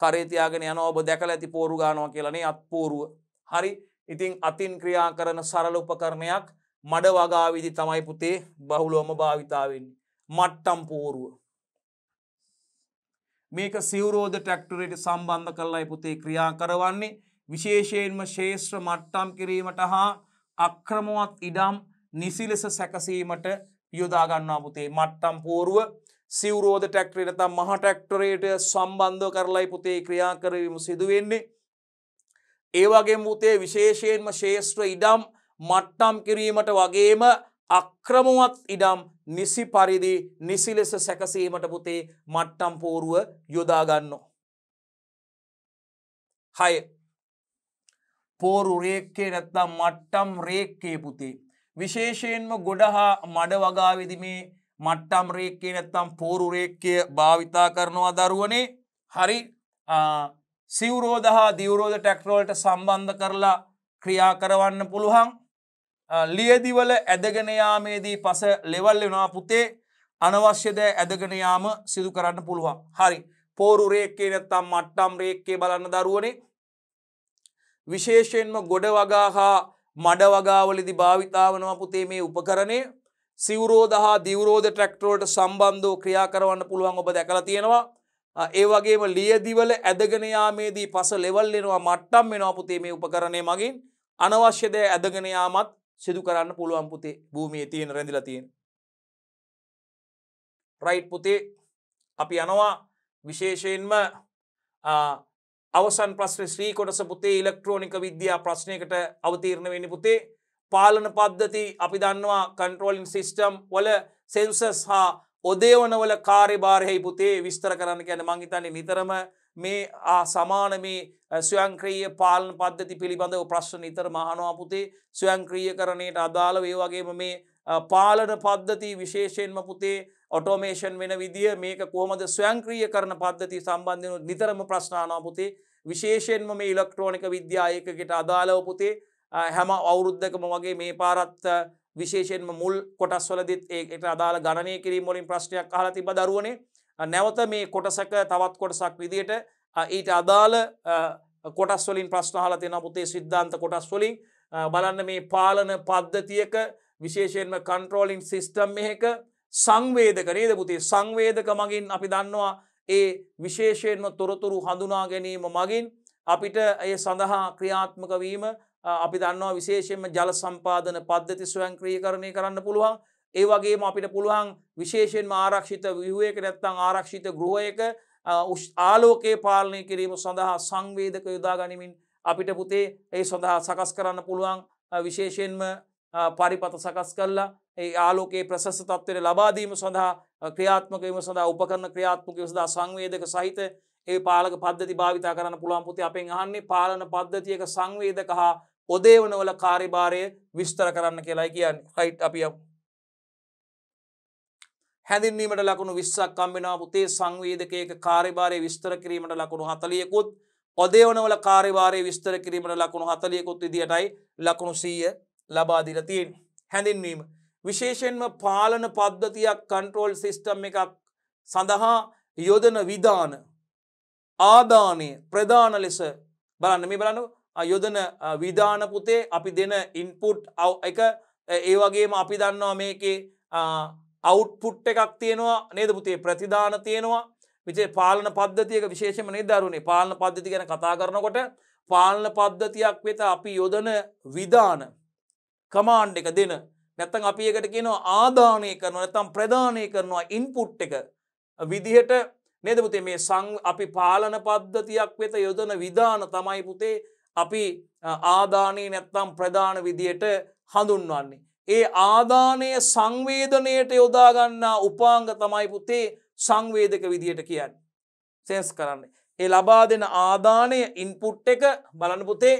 කරේතියාගෙන යන ඔබ දැකල ඇති පෝරු ගානවා කියලනේ අත්පෝරුව හරි ඉතිං අතින් ක්‍රියා කරන සරල උපකරණයක් මඩ වගාවිදි තමයි පුතේ බහුලෝම භාවිතාවෙන් මට්ටම් පෝරුව මේක සිවරෝධ ටැක්ටරට සම්බන්ධ කරලා පුතේ ක්‍රියා කරවන්නේ විශේෂයෙන්ම ශේෂ්‍ර මට්ටම් කිරීමට හා අක්‍රමවත් ඉඩම් නිසිලෙස සැකසීමට යොදාගන්නා පුතේ මට්ටම් පෝරුව සිවරෝධ ටැක්ටරට තම් මහ ටැක්ටරේට සම්බන්ධ කරලායි පුතේ ක්‍රියා කරවීම සිදුවෙන්නේ ඒවගේ මුතේ විශේෂයෙන්ම ශේෂ්‍ර ඉඩම් මට්ටම් කිරීමට වගේම අක්‍රමුවත් ඉඩම් නිසි පරිදි නිසි ලෙස සැකසීමට පුතේ මට්ටම් පෝරුව යොදාගන්නෝ. හය පෝරු රේක්කේ නැත්තම් මට්ටම් රේක්කේ පුතේ. විශේෂයෙන්ම ගොඩහා මඩ වගාවිදි මේ මට්ටම් රේක්කේ නැත්තම් පෝරු රේක්කය භාවිතා කරනවා දරුවනේ හරි සිවරෝධ හා දියවරෝධ ටැක්ටරෝල්ට සම්බන්ධ කරලා ක්‍රියා කරවන්න පුළුවන් ලියදිවල ඇදගෙනයාමේදී පස ලෙවල් වෙනවා පුතේ අනවශ්‍යද ඇදගෙනයාම සිදු කරන්න පුළුවන් හරි පෝරු රේක්කේ නැත්තම් මට්ටම් රේක්කේ බලන්න දරුවනේ විශේෂයෙන්ම ගොඩ වගා හා මඩ වගාවලදි භාවිතාවනවා පුතේ මේ උපකරණය සිවරෝධ හා දිවරෝධ ට්‍රක්ටරෝට සම්බන්ධෝ ක්‍රියා කරවන්න පුළුවන් ඔබ දැකලා තියෙනවා ඒ වගේම ලියදිවල ඇදගෙනයාමේදී පස ලෙවල්ලෙනවා මට්ටම් වෙනවා පුතේ මේ උපකරණය මගින් අනවශ්‍යදය ඇදගෙනයාමත් සිදු කරන්න පුළුවන් පුතේ භූමිය තියෙන රැඳිලා තියෙන රයිට් පුතේ අපි යනවා විශේෂයෙන්ම අවසන් ප්‍රශ්න ශ්‍රී කොටස පුතේ ඉලෙක්ට්‍රෝනික විද්‍යා ප්‍රශ්නයකට අවතීරණ වෙන්න පුතේ පාලන පද්ධති අපි දන්නවා කන්ට්‍රෝලින් සිිස්ටම් වල සෙන්සස් හා ඔදේවනවල කාරි භාරහෙහි පුතේ විස්තර කරන්න ගැන මංහිතන්නේ නිතරම මේ සමාන මේ ස්වයංක්‍රීය පාලන පද්ධති පිළිබඳව ප්‍රශ්න නිතර මහනවාපුතේ ස්වයංක්‍රීය කරණයට අදාළ වේ වගේම මේ පාලන පද්ධති විශේෂයෙන්ම පුතේ ඔටෝමේෂන් වෙන විදිිය මේක කොමද ස්වයංක්‍රීය කරන පද්ධති සම්බන්ධයනු නිතරම ප්‍රශ්නානාපුතේ විශේෂයෙන්ම මේ ඉලක්ට්‍රෝනික විද්‍යායකකට අදාලව පුතේ හැම අවුරුද්ධකම වගේ මේ පාරත් විශේෂෙන්ම මුල් කොටස්වලදිත් ඒට අදාළ ගණනය කිරීම මොලින් ප්‍රශ්නයක් හලතිබ දරුවනේ නැවත මේ කොටසක තවත් කොටසක් විදියට ඊට අදාළ කොටස් වලින් ප්‍රශ්නහල තියෙන පුතේ සිද්ධාන්ත කොටස් වලින් බලන්න මේ පාලන පද්ධතියක විශේෂයෙන්ම කන්ට්‍රෝලින් සිිස්ටම් එක සංවේදක නේද පුතේ සංවේදක මගින් අපි දන්නවා ඒ විශේෂයෙන්ම තොරතුරු හඳුනා ගැනීම මගින් අපිට ඒ සඳහා ක්‍රියාත්මක වීම අපි දන්නවා විශේෂයෙන්ම ජල සම්පාදන පද්ධති ස්වයංක්‍රීය කරණය කරන්න පුළුවන් ඒ වගේම අපිට පුළුවන් විශේෂෙන් ආරක්ෂිත විහුවයක නැත්තං ආරක්ෂිත ගෘහයක ආලෝකයේ පාලනය කිරීම සඳහා සංවේදක යොදා ගනිමින් අපිට පුතේ ඒ සඳහා සකස් කරන්න පුළුවන් විශේෂයෙන්ම පරිපත සකස් කල්ලා ඒ ආලෝකයේ ප්‍රසස්ස තත්වයට ලබාදීම සඳහා ක්‍රියාත්මකීම සඳහා උපකරන ක්‍රියාත්මකව සඳහා සංවේදක සහිත ඒ පාලක පද්ධති භාවිතා කරන්න පුළුවන් පුති අපෙන් අහන්නේ පාලන පද්ධතියක සංවේදක හා ඔදේවනවල කාරිභාරය විස්තර කරන්න කියලායි කියන්න හයිට් අපි හැඳින්වීමට ලකුණු විස්සක් කම්බෙනා පුතේ සංවේදකයක කාරිභාරය විස්තර කිරීමට ලකුණු හතලියකුත් ඔදේවනවල කාරිවාරය විස්තර කිරීමට ලකුණු හතලියකුත් විදිටයි ලකුණු සීය ලබාදිරතියෙන් හැඳින්වීම. විශේෂෙන්ම පාලන පද්ධතියක් කන්ට්‍රෝල් සිිස්ටම් එකක් සඳහා යොදන විධාන ආධානය ප්‍රධාන ලෙස බලන්න මේ බලන්න යොදන විධානපුතේ අපි දෙන ඉන්පුට් එක ඒවගේම අපි දන්නවා මේකේ අවුට්පුට් එකක් තියෙනවා නේද පුතේ ප්‍රතිදාන තියෙනවා විජේ පාලන පද්ධතියක විශේෂම නිර්ධාරුණේ පාලන පද්ධති ගැන කතා කරනකොට පාලන පද්ධතියක් වෙත අපි යොදන විධාන කමාන්් එක දෙන නැත්තන් අපි එකට කියනවා ආධානය කරනවා නැතම් ප්‍රධානය කරනවා ඉන්පුට් එක විදිහට නේදපුතේ මේ සං අපි පාලන පද්ධතියක් වෙත යොදන විධාන තමයි පුතේ අපි ආධානී නැත්තම් ප්‍රධාන විදියට හඳුන්වන්නේ ඒ ආදානය සංවේධනයට යොදාගන්නා උපාංග තමයි පුතේ සංවේදක විදියට කියන්න. සෙන්ස් කරන්න. ඒ ලබා දෙන ආදානය ඉන්පුට් එක බලන පුතේ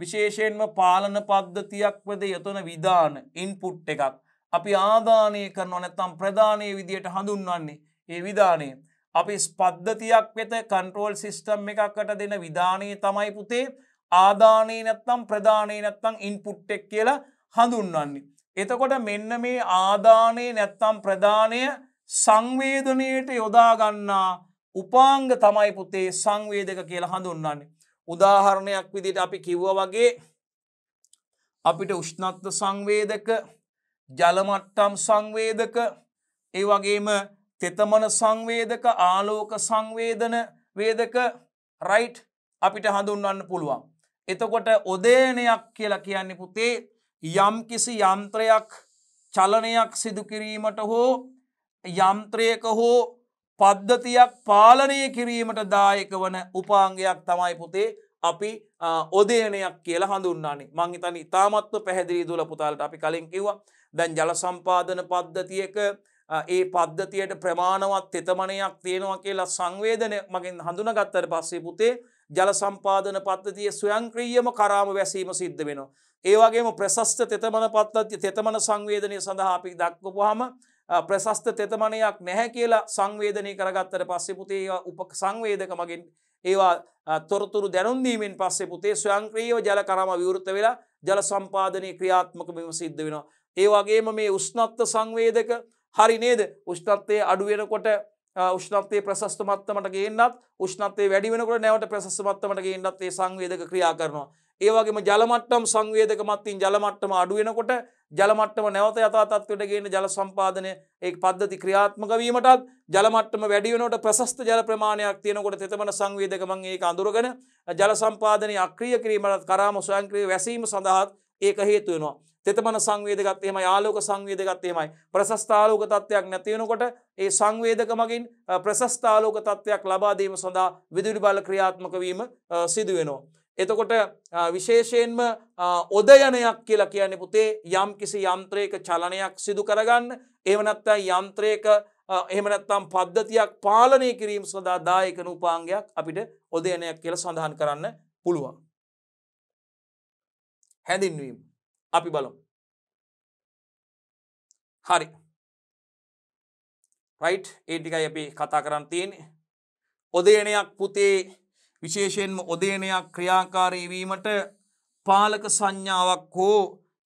විශේෂයෙන්ම පාලන පද්ධතියක්වද යොතන විධාන ඉන්පුට් එකක්. අපි ආදානය කරන නැත්තම් ප්‍රධානය විදියට හඳුන්වන්නේ ඒ විධානය. අපි ස්පද්ධතියක් වෙත කන්ට්‍රෝල් සිිස්ටම් එකක්කට දෙන විධානය තමයි පුතේ ආදානය නැත්තම් ප්‍රධානය නැත්තං ඉන්පුට්ටෙක් කියලා හඳුන්වන්නේ. එතකොට මෙන්න මේ ආදානය නැත්තම් ප්‍රධානය සංවේධනයට යොදාගන්නා උපාංග තමයි පුතේ සංවේදක කියලා හඳුන්වන්නේ. උදාහරණයක් විදිට අපි කිව්ව වගේ අපිට උෂ්ණත්ව සංවේදක ජලමට්ටම් සංවේදක ඒ වගේම තෙතමන සංවේදක ආලෝක සංවේදන වේදක රයිට් අපිට හඳුන්වන්න පුළුවන්. එතකොට ඔදේනයක් කියලා කියන්නේ පුතේ යම්කිසි යන්ත්‍රයක් චලනයක් සිදුකිරීමට හෝ යම්ත්‍රයක හෝ පද්ධතියක් පාලනය කිරීමට දායක වන උපාංගයක් තමයි පුතේ අපි ඔදේනයක් කියලා හඳුන්නානේ මංහිතන ඉතාමත්ව පැහැදිලි දුල පුතාලට අපි කලින් කිව්වා දැන් ජල සම්පාදන පද්ධතියක ඒ පද්ධතියට ප්‍රමාණවත් තෙතමනයක් තියෙනවා කියලා සංවේදනය මගින් හඳුනගත්තර පස්සේ පුතේ ජල සම්පාදන පද්ධතිය ස්වයංක්‍රීයම කරාම වැසීම සිද්ධ වෙනවා. ඒවගේම ප්‍රශස්ත තෙතමන පත්ත තෙතමන සංවේදනය සඳහා අපි දක්වපුහම ප්‍රශස්ත තෙතමනයක් නැහැ කියලා සංවේදනය කරගත්තට පස්සේ පුතේ උප සංවේදක මගින් ඒවා තොරතුරු දැනුන්දීමෙන් පස්සේ පුතේ ස්වයංක්‍රීව ජල කරම විවෘත වෙලා ජල සම්පාධනය ක්‍රියාත්මක මෙම සිද්ධ වෙනවා. ඒවාගේම මේ උෂ්නත්ත සංවේදක හරි නේද උෂ්නත්වය අඩුවෙනකොට උෂ්නත්තේ ප්‍රශස්තමත්තමට ගේන්නත් උෂ්නත්තේ වැඩි වෙනකොට නැවට ප්‍රශස්තමත්තමට ගේන්නත් ඒ සංවේදක ක්‍රියා කරනවා. ඒවගේම ජලමට්ටම් සංවේදකමත්තින් ජලමට්ටම අඩුවෙනකොට ජලමට්ටම නැවත යතාතත්වට ගේන ජල සම්පාදනය ඒ පද්ධති ක්‍රියාත්මකවීමටත් ජලමට්ටම වැඩියනට ප්‍රසස්ත ජල ප්‍රමාණයක් තියෙනකොට තෙතමන සංවේදකමන් ඒක අඳුරගෙන ජල සම්පාදනය අක්‍රිය කිරීමටත් කරාම ස්වයංක්‍රිය වැසීම සඳහත් ඒක හේතුවෙනවා. තෙතමන සංවේදගත් එහෙමයි ආලෝක සංවේදගත් එහෙමයි ප්‍රසස්ථාලෝක තත්ත්වයක් නැති වෙනකොට ඒ සංවේදකමකින් ප්‍රසස්ථාලෝක තත්ත්වයක් ලබා දීම සඳහා විදුලි බල ක්‍රියාත්මක වීම සිදු වෙනවා. එතකොට විශේෂයෙන්ම ඔදයනයක් කියලා කියන්නේ පුතේ යම් කිසි යන්ත්‍රයක චලනයක් සිදු කරගන්න එවනත්තා යන්ත්‍රයක එහමනත්තම් පද්ධතියක් පාලනය කිරීම සඳහා දායක නූපාංගයක් අපිට ඔදයනයක් කියල සඳහන් කරන්න පුළුවන්. හැඳින්වීම අපි බලමු. හරි රයිට් ඒටිකයි අපි කතා කරන්න තියෙන ඔදයනයක් පුතේ විශේෂයෙන්ම ඔදේනයක් ක්‍රියාකාරී වීමට පාලක සංඥාවක් හෝ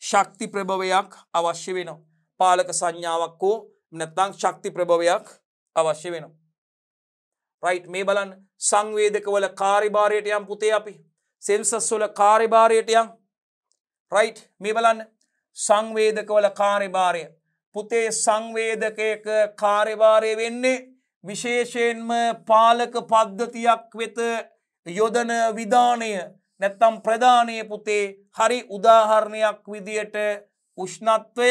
ශක්ති ප්‍රභවයක් අවශ්‍ය වෙනවා. පාලක සංඥාවක් හෝ නැත්තං ශක්ති ප්‍රභවයක් අවශ්‍ය වෙනවා. රයිට් මේ බලන් සංවේදකවල කාරිභාරයට යම් පුතේ අපි සෙල්සස්වල කාරිභාරයට යම් රයිට් මේ බලන්න සංවේදකවල කාරිභාරය පුතේ සංවේදකයක කාරිභාරය වෙන්නේ විශේෂයෙන්ම පාලක පද්ධතියක් වෙත යොදන විධානය නැත්තම් ප්‍රධානය පුතේ හරි උදාහරණයක් විදියට උෂ්ණත්වය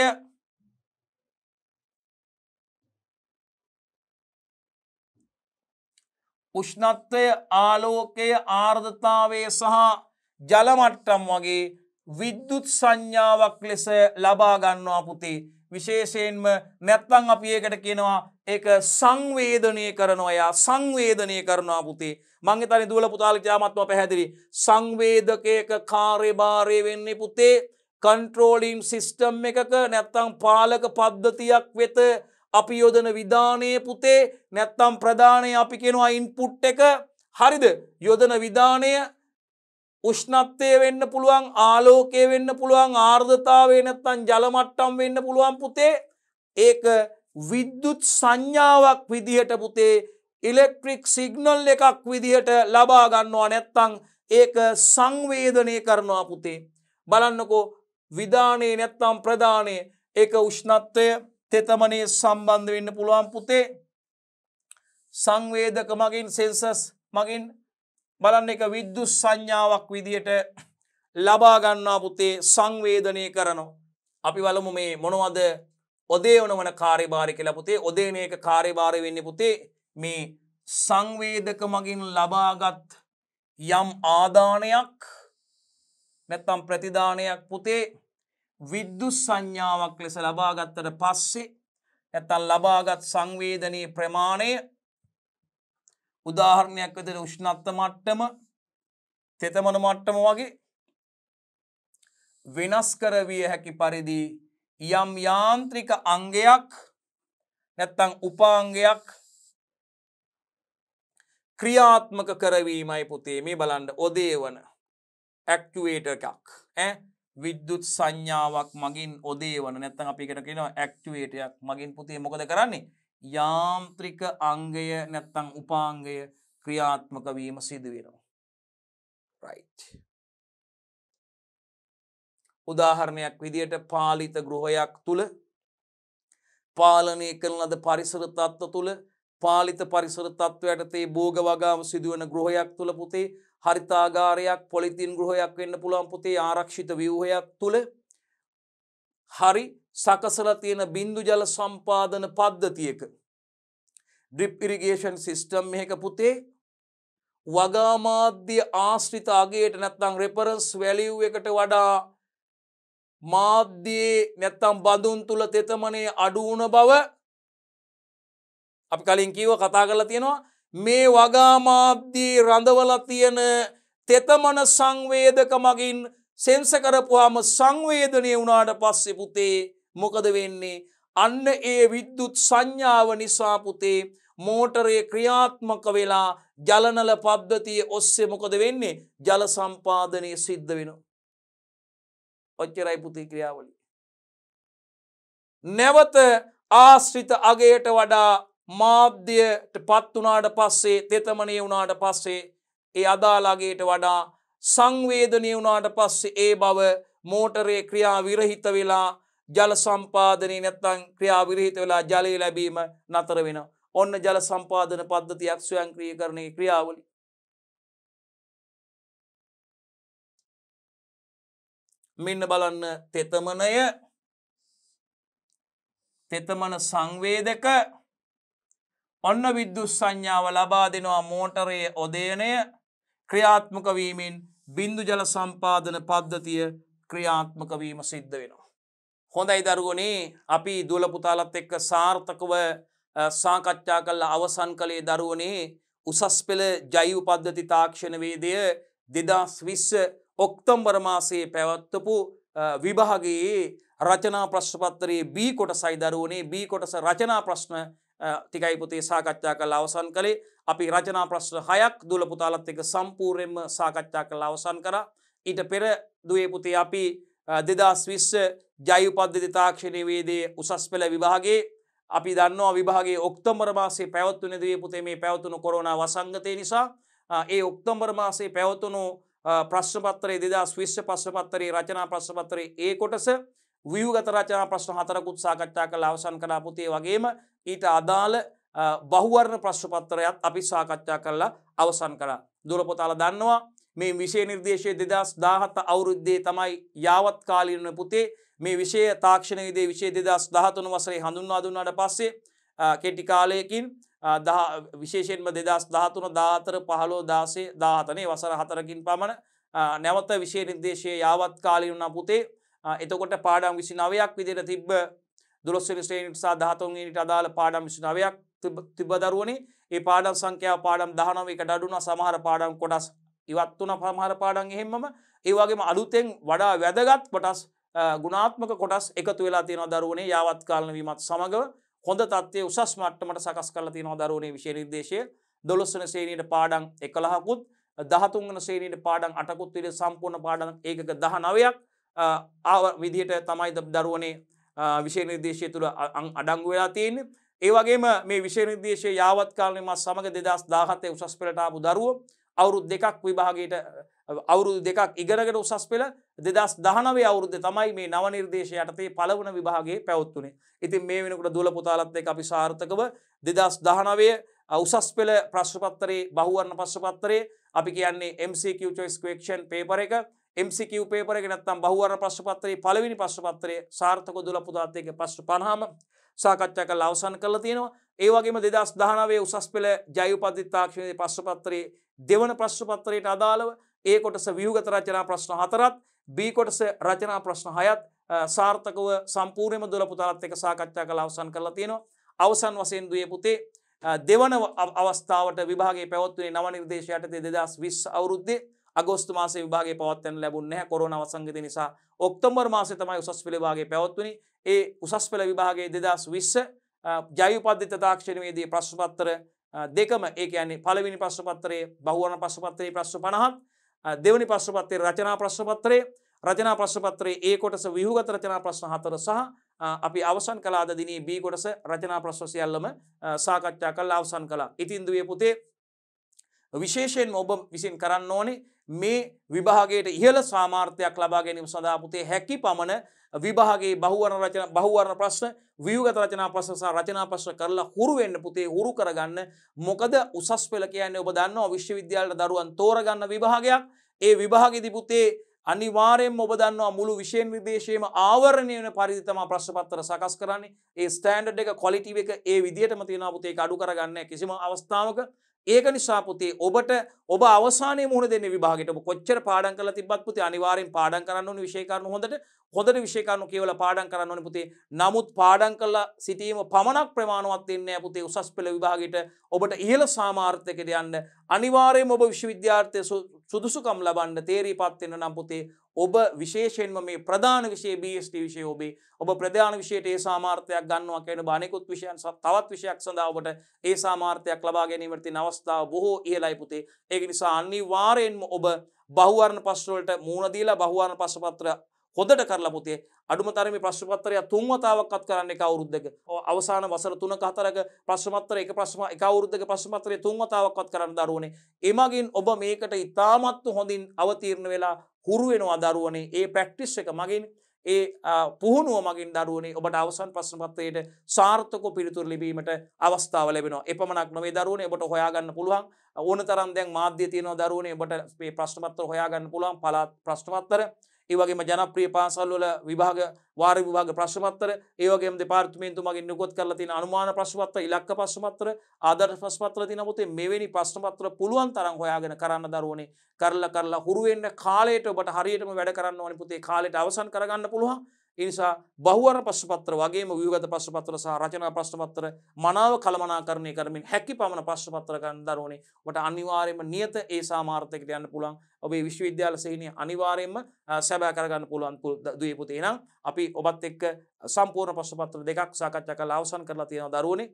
උෂ්ණත්වය ආලෝකය ආර්ධතාවේ සහ ජලමට්ටම් වගේ විද්දුත් සංඥාවක් ලෙස ලබාගන්නවා පුතේ විශේෂයෙන්ම නැත්තං අපි ඒකට කියනවා ඒ සංවේදනය කරනවයා සංවේදනය කරනවා පුතේ මංහිතනි දුවල පුතාල ජාමත්ම පැහැදිලි සංවේදකයක කාර්යභාරය වෙන්නේ පුතේ කන්ට්‍රෝලිම් සිිස්ටම් එකක නැත්තං පාලක පද්ධතියක් වෙත අපි යොදන විධානය පුතේ නැත්තම් ප්‍රධානය අපි කෙනවා ඉන්පුට් එක හරිද යොදන විධානය උෂ්ණත්වය වෙන්න පුළුවන් ආලෝකය වෙන්න පුළුවන් ආර්ධතාවේ නැත්තන් ජලමට්ටම් වෙන්න පුළුවන් පුතේ ඒක විද්දුත් සංඥාවක් විදිහට පුතේ ඉලෙක්ට්‍රික් සිග්නල් එකක් විදිහට ලබා ගන්නවා නැත්තං ඒක සංවේදනය කරනවා පුතේ බලන්නකෝ විධානයේ නැත්තම් ප්‍රධානය ඒක උෂ්ණත්වය තෙතමනේ සම්බන්ධ වෙන්න පුළුවන් පුතේ සංවේදක මගින් සෙන්සස් මගින් බලන්න එක විද්දු සංඥාවක් විදියට ලබාගන්නා පුතේ සංවේදනය කරනවා. අපි වලමු මේ මොනවද ඔදේ ඕන වන කාරිභාරි කියලා පුතේ ඔදේනයක කාරිභාරය වෙන්න පුතේ මේ සංවේදක මගින් ලබාගත් යම් ආදානයක් නැත්තම් ප්‍රතිධානයක් පුතේ විද්දු සංඥාවක් ලෙස ලබාගත්තට පස්සේ ඇතන් ලබාගත් සංවේදනී ප්‍රමාණය උදාහරණයක් වෙදෙන උෂ්ණත්ත මට්ටම තෙතමන මට්ටම වගේ වෙනස් කරවිය හැකි පරිදි යම් යාන්ත්‍රික අංගයක් නැත්තං උපාංගයක් ක්‍රියාත්මක කරවීමයි පුතේ මේ බලන්ඩ ඔදේවන ඇක්ටවේට එකක් විද්දුත් සංඥාවක් මගින් ඔදේවන නැත්තන් අපිකට කියෙනවා ඇක්ටවේටයක් මගින් පුතේ මොකද කරන්නේ යාන්ත්‍රික අංගය නැත්තං උපාංගය ක්‍රියාත්මක වීම සිදුවෙනවා. උදාහරණයක් විදියට පාලිත ගෘහයක් තුළ පාලනය කරන ලද පරිසර තත්ත්ව තුළ පාලිත පරිසර තත්ත්වයටතේ බෝග වගාම සිදුවන ගෘහයක් තුළ පුතේ හරිතාගාරයක් පොලිතින් ගෘහයක් වෙන්න පුළුවන් පුතේ ආරක්ෂිත ව්‍යූහයක් තුළ හරි සකසල තියෙන බින්දු ජල සම්පාදන පද්ධතියක ඩ්‍රිප් ඉරිගේෂන් සිිස්ටම් මෙහක පුතේ වගාමාධ්‍ය ආශ්‍රිත අගේට නැත්තං රෙපරන්ස් වැලිව් එකට වඩා මාධ්‍යයේ නැත්තම් බඳුන් තුළ තෙතමනේ අඩුවන බව අප කලින් කිව කතා කරලා තියෙනවා මේ වගාමාධ්‍යී රඳවල තියෙන තෙතමන සංවේදක මගින් සෙන්ස කරපුහාම සංවේදනය වුණාට පස්සෙ පුතේ මොකද වෙන්නේ අන්න ඒ විද්දුත් සංඥාව නිසා පුතේ මෝටරයේ ක්‍රියාත්මක වෙලා ජලනල පද්ධතිය ඔස්සේ මොකද වෙන්නේ ජල සම්පාධනය සිද්ධ වෙන. ඔච්චරයි පුති ක්‍රියාවලි. නැවත ආශ්‍රිත අගේට වඩා මාධ්‍යයට පත් වනාට පස්සේ තෙතමනය වුණාට පස්සේ ඒ අදාලාගේට වඩා සංවේදනය වුණාට පස්සේ ඒ බව මෝටරේ ක්‍රියා විරහිත වෙලා ජල සම්පාදනය නැත්තං ක්‍රියා විරහිත වෙලා ජලය ලැබීම නතර වෙන ඔන්න ජල සම්පාදන පද්ධතියක් ස්වයන් ක්‍රිය කරණය ක්‍රියාවලි මෙන්න බලන්න තෙතමනය තෙතමන සංවේදක ඔන්න විද්‍යුත් සංඥාව ලබා දෙනවා මෝටරයේ ඔදයනය ක්‍රියාත්මකවීමෙන් බින්දු ජල සම්පාදන පද්ධතිය ක්‍රියාත්මකවීම සිද්ධ වෙනවා. හොඳයි දරුවනේ අපි දුලපුතාලත් එක්ක සාර්ථකව සාකච්ඡා කල්ල අවසන් කළේ දරුවනේ උසස් පෙළ ජෛව පද්ධති තාක්ෂණවේදය දෙදස් විස්ස ඔක්තම්බර මාසයේ පැවත්වපු විභාගයේ රචනා ප්‍රශ්පත්තරයේ බී කොට සයිදරුවනේ බී කොටස රචනා ප්‍රශ්න තිකයි පුතේ සාකච්ඡා කළ අවසන් කළේ අපි රජනා ප්‍රශ්න හයක් දුල පුතාලත් එක සම්පූර්යෙන්ම සාකච්ඡා කළ අවසන් කර ඊට පෙර දුවේ පුතේ අපි දෙදස් විශ්ස ජයුපද්ධ දෙතාක්ෂණයවේදේ උසස් පෙළ විභාගේ අපි දන්නවා විභාගේ ඔක්තම්බර මාසේ පැවත්වන දේ පුතේ මේ පැවතුණු කොරන වසංගතය නිසා ඒ ඔක්තම්බර මාසේ පැවතුණු ප්‍රශ්පත්තරේ දෙදස් විශ්ව පශ්පත්තරේ රචනා ප්‍රශ්පත්තරේ ඒ කොටස ව්‍යූගත රචනා ප්‍රශ්න හතරකුත් සාකච්ඡා කළ අවසන් කලාපුතේ වගේම ඊට අදාළ බහුවර්ණ ප්‍රශ්පත්තරයත් අපි සාකච්ඡා කරලා අවසන් කළ දුරපොතාල දන්නවා මේ විෂය නිර්දේශය දෙදස් දාහත්ත අවුරුද්දේ තමයි යාවත් කාලීන පුතේ මේ විෂය තාක්ෂණයේදේ විෂය දෙදස් දහතුන වසරේ හඳුන්වා දුන්නාට පස්සේ කෙටි කාලයකින් විශේෂෙන්ම දෙදස් ධාතුන ධාතර පහලෝ දාසේ දාහතනේ වසර හතරකින් පමණ නැවත විශේනිර්දේශය යාවත් කාලීන පුතේ එතකොට පාඩම් විසි නවයක් විදිට තිබ්බ දුරස්සනි ශ්‍රේණිට සා දහතුන්ගේට අදාළ පාඩම් විසි නවයක් තිබදරුවනි ඒ පාඩම් සංඛ්‍යාව පාඩම් දහනව එකට අඩුන සමහර පාඩම් කොටස් ඉවත් වන පමහර පාඩන් එහෙම්ම ඒවගේම අලුතෙන් වඩා වැදගත් කොටස් ගුණාත්මක කොටස් එකතු වෙලා තියෙන දරුවනේ යාවත් කාලන වීමත් සමඟ හොඳ තත්වය උසස් මට්ටමට සකස් කල තියෙන දරුවනේ විශේනිර්දේශය දොළොස්සන සේනීට පාඩන් එකළහකුත් දහතුන්ගන සේනීට පාඩන් අටකුත් විට සම්පූර්ණ පාඩන් ඒක දහ නවයක් ආව විදිහට තමයි දරුවනේ විශේෂ නිර්දේශය තුළ අඩංගු වෙලා තියෙන ඒවගේම මේ විශේෂ නිර්දේශය යාවත් කාලනම සමඟ දෙදස් දාහතය උසස් පෙළටාපු දරුව අවුරුද් දෙකක් විභාගයට අවුරුදු දෙකක් ඉගරකට උසස් පෙළ දෙදස් දහනවේ අවුරුද්ධ තමයි මේ නව නිර්දේශය යටතේ පලවන විභාගේ පැවත්තුනේ ඉතින් මේ වෙනකට දුල පුතාලත්ය අපි සාර්ථකව දෙදස් දහනවය උසස් පෙළ ප්‍රශ්පත්තරයේ බහුවරණ පශ්පත්තරයේ අපි කියන්නේ MCQ චොයිස් ක්වේක්ෂන් පේපර එක MCQ පේපර එක නැත්තම් බහුවර ප්‍රශ්න පත්‍රයේ පළවෙනි ප්‍රශ්න පත්‍රයේ සාර්ථක දුලපු දාත් එක ප්‍රශ්න 50ම සාකච්ඡා කරලා අවසන් කරලා තියෙනවා. ඒ වගේම 2019 උසස් පෙළ ජෛව පද්ධති තාක්ෂණයේ ප්‍රශ්න පත්‍රයේ දෙවන ප්‍රශ්න පත්‍රයට අදාළව ඒ කොටස ව්‍යුහගත රචනා ප්‍රශ්න හතරත් B කොටස රචනා ප්‍රශ්න හයත් සාර්ථකව සම්පූර්ණයෙන්ම දුලපු දාත් එක සාකච්ඡා කරලා අවසන් කරලා තියෙනවා. අවසන් වශයෙන් දුවේ පුතේ දෙවන අවස්ථාවට විභාගේ පැවත්වනේ නව නිර්දේශයට දෙදස් විස් අවුරුද්දේ අගෝස්තු මාසේ විභාගේ පවත්වන්න ලැබුණ නැහැ කොරෝනා වසංගත නිසා ඔක්තෝබර් මාසේ තමයි උසස් පෙළ විභාගේ පැවැත්වුණි ඒ උසස් පෙළ විභාගයේ 2020 ජෛවපද්ධති තාක්ෂණයේදී ප්‍රශ්න පත්‍ර දෙකම ඒ කියන්නේ පළවෙනි ප්‍රශ්න පත්‍රයේ බහුවර්ණ ප්‍රශ්න පත්‍රයේ ප්‍රශ්න 50ක් දෙවෙනි ප්‍රශ්න පත්‍රයේ රචනා ප්‍රශ්න පත්‍රයේ රචනා ප්‍රශ්න පත්‍රයේ ඒ කොටස ව්‍යුහගත රචනා ප්‍රශ්න 4 සහ අපි අවසන් කලාද දිනේ B කොටස රචනා ප්‍රශ්න සියල්ලම සාකච්ඡා කරලා අවසන් කළා. ඉතින් දුවේ පුතේ විශේෂයෙන් ඔබ විසින් කරන්න ඕනේ මේ විභාගයට ඉහළ සාමාර්ථයක් ලබා ගැනීම සඳහා පුතේ හැකි පමණ විභාගේ බහුවරණ රචන බහුවරණ ප්‍රශ්න වියගත රචනා ප්‍රශ්න සහ රචනා ප්‍රශ්න කරලා හුරු වෙන්න පුතේ හුරු කරගන්න මොකද උසස් පෙළ කියන්නේ ඔබ දන්නවා විශ්වවිද්‍යාල දරුවන් තෝරගන්න විභාගයක් ඒ විභාගෙදී පුතේ අනිවාරයෙන් ඔබ දන්නවා මුළු විශයෙන් විදේශයම ආවරණය වන පරිදිතම ප්‍රශ්පත්තර සකස් කරන්නේ ඒ ස්ටෑන්ඩ් එක කොලිටව එක ඒ විදිහටම තියෙනපුතේ අඩු කරගන්න කිසිම අවස්ථාවක ඒක නිසා පුතේ ඔබට ඔබ අවසානයේ මුහුණ දෙන්නේ විභාගයට ඔබ කොච්චර පාඩම් කරලා තිබ්බත් පුතේ අනිවාර්යෙන් පාඩම් කරන්න ඕනේ විෂය කරුණු හොඳට හොඳට විෂය කරුණු කියවලා පාඩම් කරන්න ඕනේ පුතේ නමුත් පාඩම් කරලා සිටීම පමණක් ප්‍රමාණවත් වෙන්නේ නැහැ පුතේ උසස් පෙළ විභාගයට ඔබට ඉහළ සාමාර්ථකයට යන්න අනිවාර්යයෙන්ම ඔබ විශ්වවිද්‍යාර්ථයේ සුදුසුකම් ලබන්න තේරීපත් වෙන නම් පුතේ ඔබ විශේෂයෙන්ම මේ ප්‍රධාන විශේ BST විෂය ඔබේ ඔබ ප්‍රධාන විෂයට ඒ සාමාර්ථයක් ගන්නවා කියන බානෙකුත් විෂයන් තවත් විෂයක් සඳහා ඔබට ඒ සාමාර්ථයක් ලබා ගැනීමට තියෙන අවස්ථාව බොහෝ ඉහළයි පුතේ ඒක නිසා අනිවාර්යෙන්ම ඔබ බහුවර්ණ පස්වලට මූණ දීලා බහුවර්ණ පස්වපත්‍ර හොදට කරලා පුතේ අඩුම තරමේ ප්‍රශ්න පත්‍රය තුන් වතාවක්වත් කරන්න එක අවුරුද්දක. අවසාන වසර 3ක 4ක ප්‍රශ්න පත්‍රය එක ප්‍රශ්න එක අවුරුද්දක ප්‍රශ්න පත්‍රය තුන් වතාවක්වත් කරන්න දරුවනේ. එමගින් ඔබ මේකට ඉතාමත් හොඳින් අවතීර්ණ වෙලා හුරු වෙනවා දරුවනේ. ඒ ප්‍රැක්ටිස් එක මගින් ඒ පුහුණුව මගින් දරුවනේ ඔබට අවසන් ප්‍රශ්නපත්‍රයට සාර්ථකව පිළිතුරු ලැබීමට අවස්ථාව ලැබෙනවා. එපමණක් නොවේ දරුවනේ ඔබට හොයාගන්න පුළුවන් ඕනතරම් දැන් මාධ්‍ය තියෙනවා දරුවනේ ඔබට මේ ප්‍රශ්නපත්‍ර හොයාගන්න පුළුවන් පළාත් ප්‍රශ්නපත්‍ර ඒවගේම ජනප්‍රිය පාසල්වල විභාග වාර විභාග ප්‍රශ්පත්තර ඒවගේ දෙපාර්තමේන්තුමගේ නිකොත් කරලා තින අනුමාන ප්‍රශ්පත්ත ඉලක්ක ප්‍රශ්පත්තර ආදර් ප්‍රශ්පත්‍ර තිනපොතේ මෙවැනි ප්‍රශ්නපත්‍ර පුළුවන් තරම් හොයාගෙන කරන්න දරුවනේ කරලා කරලා හුරුවෙන්ට කාලයට ඔබට හරියටම වැඩ කරන්න ඕනි පුතේ කාලෙට අවසන් කරගන්න පුළුවන් එනිසා බහුවර පස්සපත්‍ර වගේ වියගත පස්සපත්‍ර සහ රචනා ප්‍රශ්පත්‍ර මනාව කළමනාකරණය කරමින් හැකි පමණ පස්සපත්‍ර කරන්න දරුවනේ ට අනිවාරයම නියත ඒ සාමාර්ථකට යන්න පුළන් ඔබේ විශ්වවිද්‍යාල සහිනය අනිවාරයෙන්ම සැබෑ කරගන්න පුළුවන් දයපුතේ නම් අපි ඔබත් එක්ක සම්පූර්ණ පස්සපත්‍ර දෙකක් සාකච්ඡ කළ අවසන් කරලා තියෙන දරුවනේ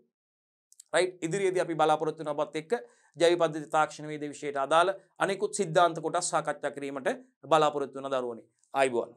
රයි ඉදිරියේද අපි බලාපොරොත්තු නොබත් එක්ක ජයපද්ධති තාක්ෂණවේද විශයට අදාළ අනෙකුත් සිද්ධාන්ත කොටස් සාකච්ඡා කිරීමට බලාපොරොත්තු වන දරුවනි අයිබෝන්.